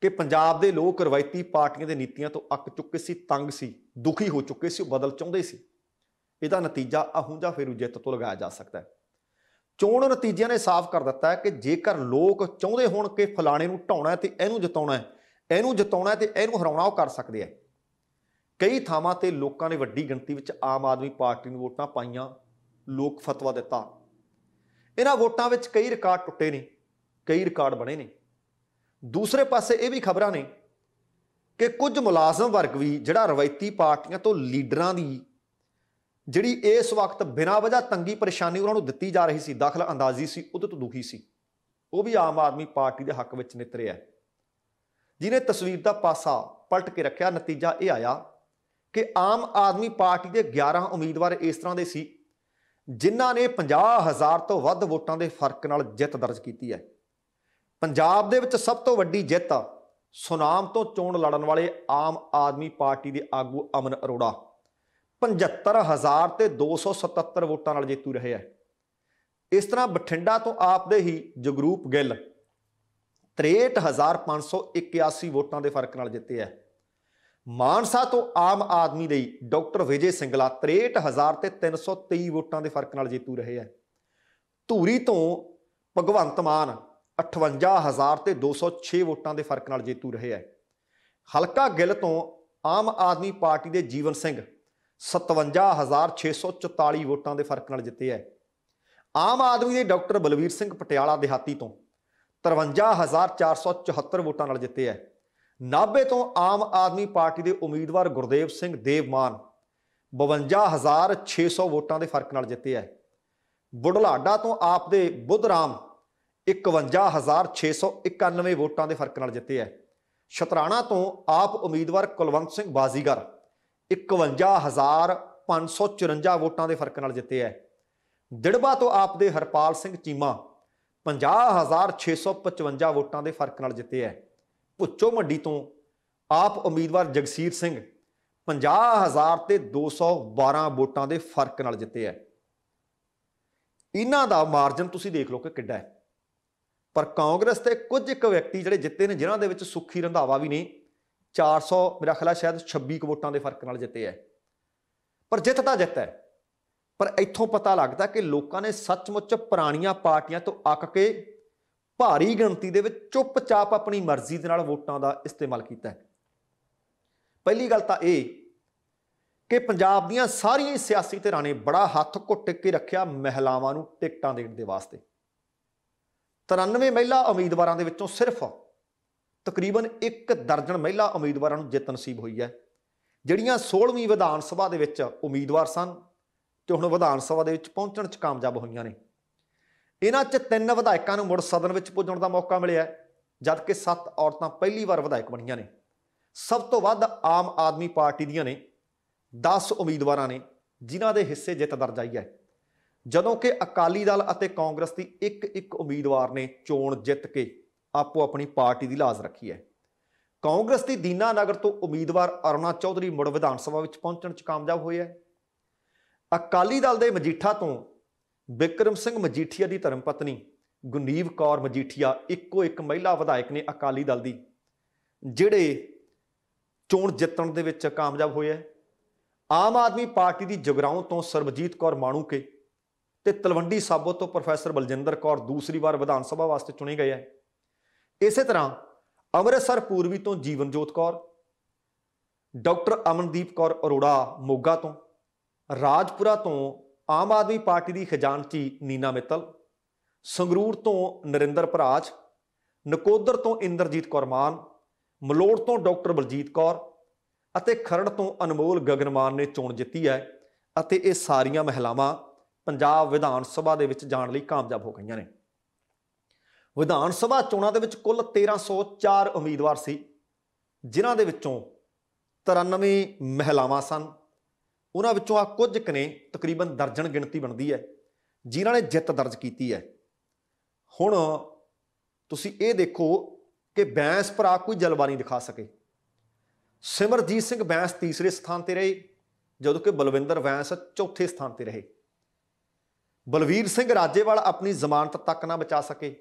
ਕਿ ਪੰਜਾਬ ਦੇ ਲੋਕ ਰਵਾਇਤੀ ਪਾਰਟੀਆਂ ਦੇ ਨੀਤੀਆਂ ਤੋਂ ਅੱਕ ਚੁੱਕੇ ਸੀ ਤੰਗ ਸੀ ਦੁਖੀ ਹੋ ਚੁੱਕੇ ਸੀ ਉਹ ਬਦਲ ਚਾਹੁੰਦੇ ਸੀ ਇਹਦਾ ਨਤੀਜਾ ਅਹੂੰਜਾ ਫੇਰੂ ਜਿੱਤ ਤੋਂ ਲਗਾਇਆ ਜਾ ਸਕਦਾ ਹੈ ਚੋਣ ਨਤੀਜਿਆਂ ਨੇ ਸਾਫ਼ ਕਰ ਦਿੱਤਾ ਹੈ ਕਿ ਜੇਕਰ ਲੋਕ ਚਾਹੁੰਦੇ ਹੋਣ ਕਿ ਫਲਾਣੇ ਨੂੰ ਢਾਉਣਾ ਤੇ ਇਹਨੂੰ ਜਿਤਾਉਣਾ ਹੈ ਇਹਨੂੰ ਜਿਤਾਉਣਾ ਤੇ ਇਹਨੂੰ ਹਰਾਉਣਾ ਉਹ ਕਰ ਸਕਦੇ ਆ ਕਈ ਥਾਵਾਂ ਤੇ ਲੋਕਾਂ ਨੇ ਵੱਡੀ ਗਿਣਤੀ ਵਿੱਚ ਆਮ ਆਦਮੀ ਪਾਰਟੀ ਨੂੰ ਵੋਟਾਂ ਪਾਈਆਂ ਲੋਕ ਫਤਵਾ ਦਿੱਤਾ ਇਹਨਾਂ ਵੋਟਾਂ ਵਿੱਚ ਕਈ ਰਿਕਾਰਡ ਟੁੱਟੇ ਨੇ ਕਈ ਰਿਕਾਰਡ ਬਣੇ ਨੇ ਦੂਸਰੇ ਪਾਸੇ ਇਹ ਵੀ ਖਬਰਾਂ ਨੇ ਕਿ ਕੁਝ ਮੁਲਾਜ਼ਮ ਵਰਗ ਵੀ ਜਿਹੜਾ ਰਵਾਇਤੀ ਪਾਰਟੀਆਂ ਤੋਂ ਲੀਡਰਾਂ ਦੀ ਜਿਹੜੀ ਇਸ ਵਕਤ ਬਿਨਾਂ ਵਜ੍ਹਾ ਤੰਗੀ ਪਰੇਸ਼ਾਨੀ ਉਹਨਾਂ ਨੂੰ ਦਿੱਤੀ ਜਾ ਰਹੀ ਸੀ ਦਖਲ ਅੰਦਾਜ਼ੀ ਸੀ ਉਹਦੇ ਤੋਂ ਦੁਖੀ ਸੀ ਉਹ ਵੀ ਆਮ ਆਦਮੀ ਪਾਰਟੀ ਦੇ ਹੱਕ ਵਿੱਚ ਨਿਤਰਿਆ ਜਿਹਨੇ ਤਸਵੀਰ ਦਾ ਪਾਸਾ ਪਲਟ ਕੇ ਰੱਖਿਆ ਨਤੀਜਾ ਇਹ ਆਇਆ ਕਿ ਆਮ ਆਦਮੀ ਪਾਰਟੀ ਦੇ 11 ਉਮੀਦਵਾਰ ਇਸ ਤਰ੍ਹਾਂ ਦੇ ਸੀ ਜਿਨ੍ਹਾਂ ਨੇ 50000 ਤੋਂ ਵੱਧ ਵੋਟਾਂ ਦੇ ਫਰਕ ਨਾਲ ਜਿੱਤ ਦਰਜ ਕੀਤੀ ਹੈ ਪੰਜਾਬ ਦੇ ਵਿੱਚ ਸਭ ਤੋਂ ਵੱਡੀ ਜਿੱਤ ਸੁਨਾਮ ਤੋਂ ਚੋਣ ਲੜਨ ਵਾਲੇ ਆਮ ਆਦਮੀ ਪਾਰਟੀ ਦੇ ਆਗੂ ਅਮਨ ਅਰੋੜਾ 75000 ਤੇ 277 ਵੋਟਾਂ ਨਾਲ ਜੇਤੂ ਰਹੇ ਆ ਇਸ ਤਰ੍ਹਾਂ ਬਠਿੰਡਾ ਤੋਂ ਆਪ ਦੇ ਹੀ ਜਗਰੂਪ ਗਿੱਲ 63581 ਵੋਟਾਂ ਦੇ ਫਰਕ ਨਾਲ ਜਿੱਤੇ ਆ ਮਾਨਸਾ ਤੋਂ ਆਮ ਆਦਮੀ ਲਈ ਡਾਕਟਰ ਵਿਜੇ ਸਿੰਗਲਾ 63000 ਤੇ 323 ਵੋਟਾਂ ਦੇ ਫਰਕ ਨਾਲ ਜੇਤੂ ਰਹੇ ਆ ਧੂਰੀ ਤੋਂ ਭਗਵੰਤ ਮਾਨ 58000 ਤੇ 206 ਵੋਟਾਂ ਦੇ ਫਰਕ ਨਾਲ ਜੇਤੂ ਰਹੇ ਆ ਹਲਕਾ ਗਿੱਲ ਤੋਂ ਆਮ ਆਦਮੀ ਪਾਰਟੀ ਦੇ ਜੀਵਨ ਸਿੰਘ 57644 ਵੋਟਾਂ ਦੇ ਫਰਕ ਨਾਲ ਜਿੱਤੇ ਹੈ ਆਮ ਆਦਮੀ ਦੇ ਡਾਕਟਰ ਬਲਵੀਰ ਸਿੰਘ ਪਟਿਆਲਾ ਦਿਹਾਤੀ ਤੋਂ 53474 ਵੋਟਾਂ ਨਾਲ ਜਿੱਤੇ ਹੈ ਨਾਬੇ ਤੋਂ ਆਮ ਆਦਮੀ ਪਾਰਟੀ ਦੇ ਉਮੀਦਵਾਰ ਗੁਰਦੇਵ ਸਿੰਘ ਦੇਵਮਾਨ 52600 ਵੋਟਾਂ ਦੇ ਫਰਕ ਨਾਲ ਜਿੱਤੇ ਹੈ ਬੁਢਲਾਡਾ ਤੋਂ ਆਪ ਦੇ ਬੁੱਧਰਾਮ 51691 ਵੋਟਾਂ ਦੇ ਫਰਕ ਨਾਲ ਜਿੱਤੇ ਹੈ ਛਤਰਾਣਾ ਤੋਂ ਆਪ ਉਮੀਦਵਾਰ ਕੁਲਵੰਤ ਸਿੰਘ ਬਾਜ਼ੀਗਰ 51554 ਵੋਟਾਂ ਦੇ ਫਰਕ ਨਾਲ ਜਿੱਤੇ ਹੈ ਦਿੜਬਾ ਤੋਂ ਆਪ ਦੇ ਹਰਪਾਲ ਸਿੰਘ ਚੀਮਾ 50655 ਵੋਟਾਂ ਦੇ ਫਰਕ ਨਾਲ ਜਿੱਤੇ ਹੈ ਭੁੱਚੋ ਮੱਡੀ ਤੋਂ ਆਪ ਉਮੀਦਵਾਰ ਜਗਸੀਰ ਸਿੰਘ 50000 ਤੇ 212 ਵੋਟਾਂ ਦੇ ਫਰਕ ਨਾਲ ਜਿੱਤੇ ਹੈ ਇਹਨਾਂ ਦਾ ਮਾਰਜਨ ਤੁਸੀਂ ਦੇਖ ਲਓ ਕਿ ਕਿੱਡਾ ਹੈ ਪਰ ਕਾਂਗਰਸ ਤੇ ਕੁਝ ਇੱਕ ਵਿਅਕਤੀ ਜਿਹੜੇ ਜਿੱਤੇ ਨੇ ਜਿਨ੍ਹਾਂ ਦੇ ਵਿੱਚ ਸੁਖੀ ਰੰਧਾਵਾ ਵੀ ਨੇ 400 ਮੇਰਾ ਖਿਆਲ ਸ਼ਾਇਦ 26 ਵੋਟਾਂ ਦੇ ਫਰਕ ਨਾਲ ਜਿੱਤੇ ਐ ਪਰ ਜਿੱਤ ਤਾਂ ਜਿੱਤ ਹੈ ਪਰ ਇੱਥੋਂ ਪਤਾ ਲੱਗਦਾ ਕਿ ਲੋਕਾਂ ਨੇ ਸੱਚਮੁੱਚ ਪੁਰਾਣੀਆਂ ਪਾਰਟੀਆਂ ਤੋਂ ਅੱਕ ਕੇ ਭਾਰੀ ਗਿਣਤੀ ਦੇ ਵਿੱਚ ਚੁੱਪਚਾਪ ਆਪਣੀ ਮਰਜ਼ੀ ਦੇ ਨਾਲ ਵੋਟਾਂ ਦਾ ਇਸਤੇਮਾਲ ਕੀਤਾ ਹੈ ਪਹਿਲੀ ਗੱਲ ਤਾਂ ਇਹ ਕਿ ਪੰਜਾਬ ਦੀਆਂ ਸਾਰੀਆਂ ਸਿਆਸੀ ਧਿਰਾਂ ਨੇ ਬੜਾ ਹੱਥ ਘੁੱਟ ਕੇ ਰੱਖਿਆ ਮਹਿਲਾਵਾਂ ਨੂੰ ਟਿਕਟਾਂ ਦੇਣ ਦੇ ਵਾਸਤੇ 93 ਮਹਿਲਾ ਉਮੀਦਵਾਰਾਂ ਦੇ ਵਿੱਚੋਂ ਸਿਰਫ ਤਕਰੀਬਨ ਇੱਕ ਦਰਜਨ ਮਹਿਲਾ ਉਮੀਦਵਾਰਾਂ ਨੂੰ ਜਿੱਤ ਨਸੀਬ ਹੋਈ ਹੈ ਜਿਹੜੀਆਂ 16ਵੀਂ ਵਿਧਾਨ ਸਭਾ ਦੇ ਵਿੱਚ ਉਮੀਦਵਾਰ ਸਨ ਤੇ ਹੁਣ ਵਿਧਾਨ ਸਭਾ ਦੇ ਵਿੱਚ ਪਹੁੰਚਣ 'ਚ ਕਾਮਯਾਬ ਹੋਈਆਂ ਨੇ ਇਹਨਾਂ 'ਚ ਤਿੰਨ ਵਿਧਾਇਕਾਂ ਨੂੰ ਮੁੜ ਸਦਨ ਵਿੱਚ ਪੁੱਜਣ ਦਾ ਮੌਕਾ ਮਿਲਿਆ ਜਦਕਿ 7 ਔਰਤਾਂ ਪਹਿਲੀ ਵਾਰ ਵਿਧਾਇਕ ਬਣੀਆਂ ਨੇ ਸਭ ਤੋਂ ਵੱਧ ਆਮ ਆਦਮੀ ਪਾਰਟੀ ਦੀਆਂ ਨੇ 10 ਉਮੀਦਵਾਰਾਂ ਨੇ ਜਿਨ੍ਹਾਂ ਦੇ ਹਿੱਸੇ ਜਿੱਤ ਦਰਜ ਆਈ ਹੈ ਜਦੋਂ ਕਿ ਅਕਾਲੀ ਦਲ ਅਤੇ ਕਾਂਗਰਸ ਦੀ ਇੱਕ ਇੱਕ ਉਮੀਦਵਾਰ ਨੇ ਚੋਣ ਜਿੱਤ ਕੇ ਆਪੋ ਆਪਣੀ ਪਾਰਟੀ ਦੀ ਲਾਜ਼ ਰੱਖੀ ਹੈ ਕਾਂਗਰਸ ਦੀ ਦੀਨਾ ਨਗਰ ਤੋਂ ਉਮੀਦਵਾਰ ਅਰੁਣਾ ਚੌਧਰੀ ਮੁੜ ਵਿਧਾਨ ਸਭਾ ਵਿੱਚ ਪਹੁੰਚਣ 'ਚ ਕਾਮਯਾਬ ਹੋਏ ਹੈ ਅਕਾਲੀ ਦਲ ਦੇ ਮਜੀਠਾ ਤੋਂ ਬਿਕਰਮ ਸਿੰਘ ਮਜੀਠੀਆ ਦੀ ਧਰਮ ਪਤਨੀ ਗੁਨੀਵ ਕੌਰ ਮਜੀਠੀਆ ਇੱਕੋ ਇੱਕ ਮਹਿਲਾ ਵਿਧਾਇਕ ਨੇ ਅਕਾਲੀ ਦਲ ਦੀ ਜਿਹੜੇ ਚੋਣ ਜਿੱਤਣ ਦੇ ਵਿੱਚ ਕਾਮਯਾਬ ਹੋਏ ਹੈ ਆਮ ਆਦਮੀ ਪਾਰਟੀ ਦੀ ਜਗਰਾਉਂ ਤੋਂ ਸਰਬਜੀਤ ਕੌਰ ਮਾਣੂਕੇ ਤੇ ਤਲਵੰਡੀ ਸਾਬੋ ਤੋਂ ਪ੍ਰੋਫੈਸਰ ਬਲਜਿੰਦਰ ਕੌਰ ਦੂਸਰੀ ਵਾਰ ਵਿਧਾਨ ਸਭਾ ਵਾਸਤੇ ਚੁਣੇ ਗਏ ਹੈ ਇਸੇ ਤਰ੍ਹਾਂ ਅੰਮ੍ਰਿਤਸਰ ਪੂਰਬੀ ਤੋਂ ਜੀਵਨਜੋਤ ਕੌਰ ਡਾਕਟਰ ਅਮਨਦੀਪ ਕੌਰ ਅਰੋੜਾ ਮੋਗਾ ਤੋਂ ਰਾਜਪੁਰਾ ਤੋਂ ਆਮ ਆਦਮੀ ਪਾਰਟੀ ਦੀ ਖਜ਼ਾਨਚੀ ਨੀਨਾ ਮਿੱਤਲ ਸੰਗਰੂਰ ਤੋਂ ਨਰਿੰਦਰ ਭਰਾਜ ਨਕੋਦਰ ਤੋਂ ਇੰਦਰਜੀਤ ਕੌਰ ਮਾਨ ਮਲੋੜ ਤੋਂ ਡਾਕਟਰ ਬਲਜੀਤ ਕੌਰ ਅਤੇ ਖਰੜ ਤੋਂ ਅਨਮੋਲ ਗਗਨਮਾਨ ਨੇ ਚੋਣ ਜਿੱਤੀ ਹੈ ਅਤੇ ਇਹ ਸਾਰੀਆਂ ਮਹਿਲਾਵਾਂ ਪੰਜਾਬ ਵਿਧਾਨ ਸਭਾ ਦੇ ਵਿੱਚ ਜਾਣ ਲਈ ਕਾਮਯਾਬ ਹੋ ਗਈਆਂ ਨੇ ਵਿਧਾਨ ਸਭਾ ਚੋਣਾਂ ਦੇ ਵਿੱਚ ਕੁੱਲ 1304 ਉਮੀਦਵਾਰ ਸੀ ਜਿਨ੍ਹਾਂ ਦੇ ਵਿੱਚੋਂ 93 ਮਹਿਲਾਵਾਂ ਸਨ ਉਹਨਾਂ ਵਿੱਚੋਂ ਆ ਕੁਝ ਕੁ ਨੇ ਤਕਰੀਬਨ ਦਰਜਨ ਗਿਣਤੀ ਬਣਦੀ ਹੈ ਜਿਨ੍ਹਾਂ ਨੇ ਜਿੱਤ ਦਰਜ ਕੀਤੀ ਹੈ ਹੁਣ ਤੁਸੀਂ ਇਹ ਦੇਖੋ ਕਿ ਬੈਂਸ ਭਰਾ ਕੋਈ ਜਲਵਾ ਨਹੀਂ ਦਿਖਾ ਸਕੇ ਸਿਮਰਜੀਤ ਸਿੰਘ ਬੈਂਸ ਤੀਸਰੇ ਸਥਾਨ ਤੇ ਰਹੇ ਜਦੋਂ ਕਿ ਬਲਵਿੰਦਰ ਬੈਂਸ ਚੌਥੇ ਸਥਾਨ ਤੇ ਰਹੇ ਬਲਵੀਰ ਸਿੰਘ ਰਾਜੇਵਾਲ ਆਪਣੀ ਜ਼ਮਾਨਤ ਤੱਕ ਨਾ ਬਚਾ ਸਕੇ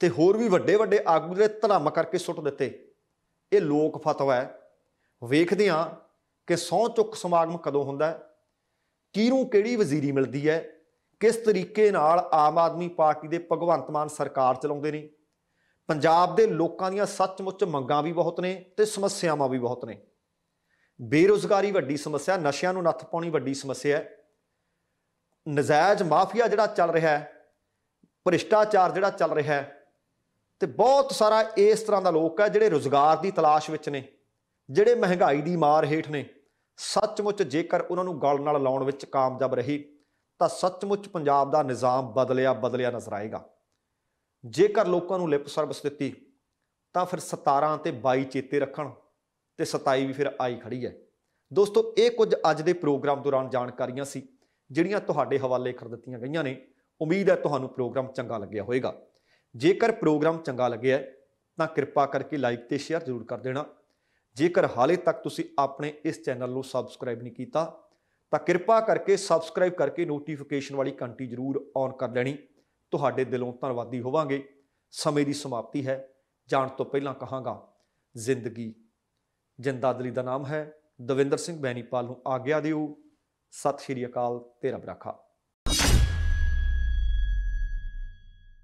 ਤੇ ਹੋਰ ਵੀ ਵੱਡੇ ਵੱਡੇ ਆਗੂ ਦੇ ਧਰਮ ਕਰਕੇ ਸੁੱਟ ਦਿੱਤੇ ਇਹ ਲੋਕ ਫਤਵਾ ਹੈ ਵੇਖਦੇ ਆ ਕਿ ਸੌ ਚੁੱਕ ਸਮਾਗਮ ਕਦੋਂ ਹੁੰਦਾ ਹੈ ਕਿਹਨੂੰ ਕਿਹੜੀ ਵਜ਼ੀਰੀ ਮਿਲਦੀ ਹੈ ਕਿਸ ਤਰੀਕੇ ਨਾਲ ਆਮ ਆਦਮੀ ਪਾਰਟੀ ਦੇ ਭਗਵੰਤ ਮਾਨ ਸਰਕਾਰ ਚਲਾਉਂਦੇ ਨੇ ਪੰਜਾਬ ਦੇ ਲੋਕਾਂ ਦੀਆਂ ਸੱਚਮੁੱਚ ਮੰਗਾਂ ਵੀ ਬਹੁਤ ਨੇ ਤੇ ਸਮੱਸਿਆਵਾਂ ਵੀ ਬਹੁਤ ਨੇ ਬੇਰੋਜ਼ਗਾਰੀ ਵੱਡੀ ਸਮੱਸਿਆ ਨਸ਼ਿਆਂ ਨੂੰ ਨੱਥ ਪਾਉਣੀ ਵੱਡੀ ਸਮੱਸਿਆ ਹੈ ਨਜਾਇਜ਼ ਮਾਫੀਆ ਜਿਹੜਾ ਚੱਲ ਰਿਹਾ ਹੈ ਭ੍ਰਿਸ਼ਟਾਚਾਰ ਜਿਹੜਾ ਚੱਲ ਰਿਹਾ ਹੈ ਤੇ ਬਹੁਤ ਸਾਰਾ ਇਸ ਤਰ੍ਹਾਂ ਦਾ ਲੋਕ ਹੈ ਜਿਹੜੇ ਰੋਜ਼ਗਾਰ ਦੀ ਤਲਾਸ਼ ਵਿੱਚ ਨੇ ਜਿਹੜੇ ਮਹਿੰਗਾਈ ਦੀ ਮਾਰ ਹੇਠ ਨੇ ਸੱਚਮੁੱਚ ਜੇਕਰ ਉਹਨਾਂ ਨੂੰ ਗਲ ਨਾਲ ਲਾਉਣ ਵਿੱਚ ਕਾਮਯਾਬ ਰਹੀ ਤਾਂ ਸੱਚਮੁੱਚ ਪੰਜਾਬ ਦਾ ਨਿਜ਼ਾਮ ਬਦਲਿਆ ਬਦਲਿਆ ਨਜ਼ਰ ਆਏਗਾ ਜੇਕਰ ਲੋਕਾਂ ਨੂੰ ਲਿਪ ਸਰਵਿਸ ਦਿੱਤੀ ਤਾਂ ਫਿਰ 17 ਤੇ 22 ਚੇਤੇ ਰੱਖਣ ਤੇ 27 ਵੀ ਫਿਰ ਆਈ ਖੜੀ ਹੈ ਦੋਸਤੋ ਇਹ ਕੁਝ ਅੱਜ ਦੇ ਪ੍ਰੋਗਰਾਮ ਦੌਰਾਨ ਜਾਣਕਾਰੀਆਂ ਸੀ ਜਿਹੜੀਆਂ ਤੁਹਾਡੇ ਹਵਾਲੇ ਕਰ ਦਿੱਤੀਆਂ ਗਈਆਂ ਨੇ ਉਮੀਦ ਹੈ ਤੁਹਾਨੂੰ ਪ੍ਰੋਗਰਾਮ ਚੰਗਾ ਲੱਗਿਆ ਹੋਵੇਗਾ ਜੇਕਰ ਪ੍ਰੋਗਰਾਮ ਚੰਗਾ ਲੱਗਿਆ ਤਾਂ ਕਿਰਪਾ ਕਰਕੇ ਲਾਈਕ ਤੇ ਸ਼ੇਅਰ ਜ਼ਰੂਰ ਕਰ ਦੇਣਾ ਜੇਕਰ ਹਾਲੇ ਤੱਕ ਤੁਸੀਂ ਆਪਣੇ ਇਸ ਚੈਨਲ ਨੂੰ ਸਬਸਕ੍ਰਾਈਬ ਨਹੀਂ ਕੀਤਾ ਤਾਂ ਕਿਰਪਾ ਕਰਕੇ ਸਬਸਕ੍ਰਾਈਬ ਕਰਕੇ ਨੋਟੀਫਿਕੇਸ਼ਨ ਵਾਲੀ ਘੰਟੀ ਜ਼ਰੂਰ ਔਨ ਕਰ ਲੈਣੀ ਤੁਹਾਡੇ ਦਿਲੋਂ ਧੰਨਵਾਦੀ ਹੋਵਾਂਗੇ ਸਮੇਂ ਦੀ ਸਮਾਪਤੀ ਹੈ ਜਾਣ ਤੋਂ ਪਹਿਲਾਂ ਕਹਾਂਗਾ ਜ਼ਿੰਦਗੀ ਜਿੰਦਾਦਲੀ ਦਾ ਨਾਮ ਹੈ ਦਵਿੰਦਰ ਸਿੰਘ ਬੈਣੀਪਾਲ ਨੂੰ ਆਗਿਆ ਦਿਓ ਸਤਿ ਸ਼੍ਰੀ ਅਕਾਲ ਤੇ ਰੱਬ ਰਾਖਾ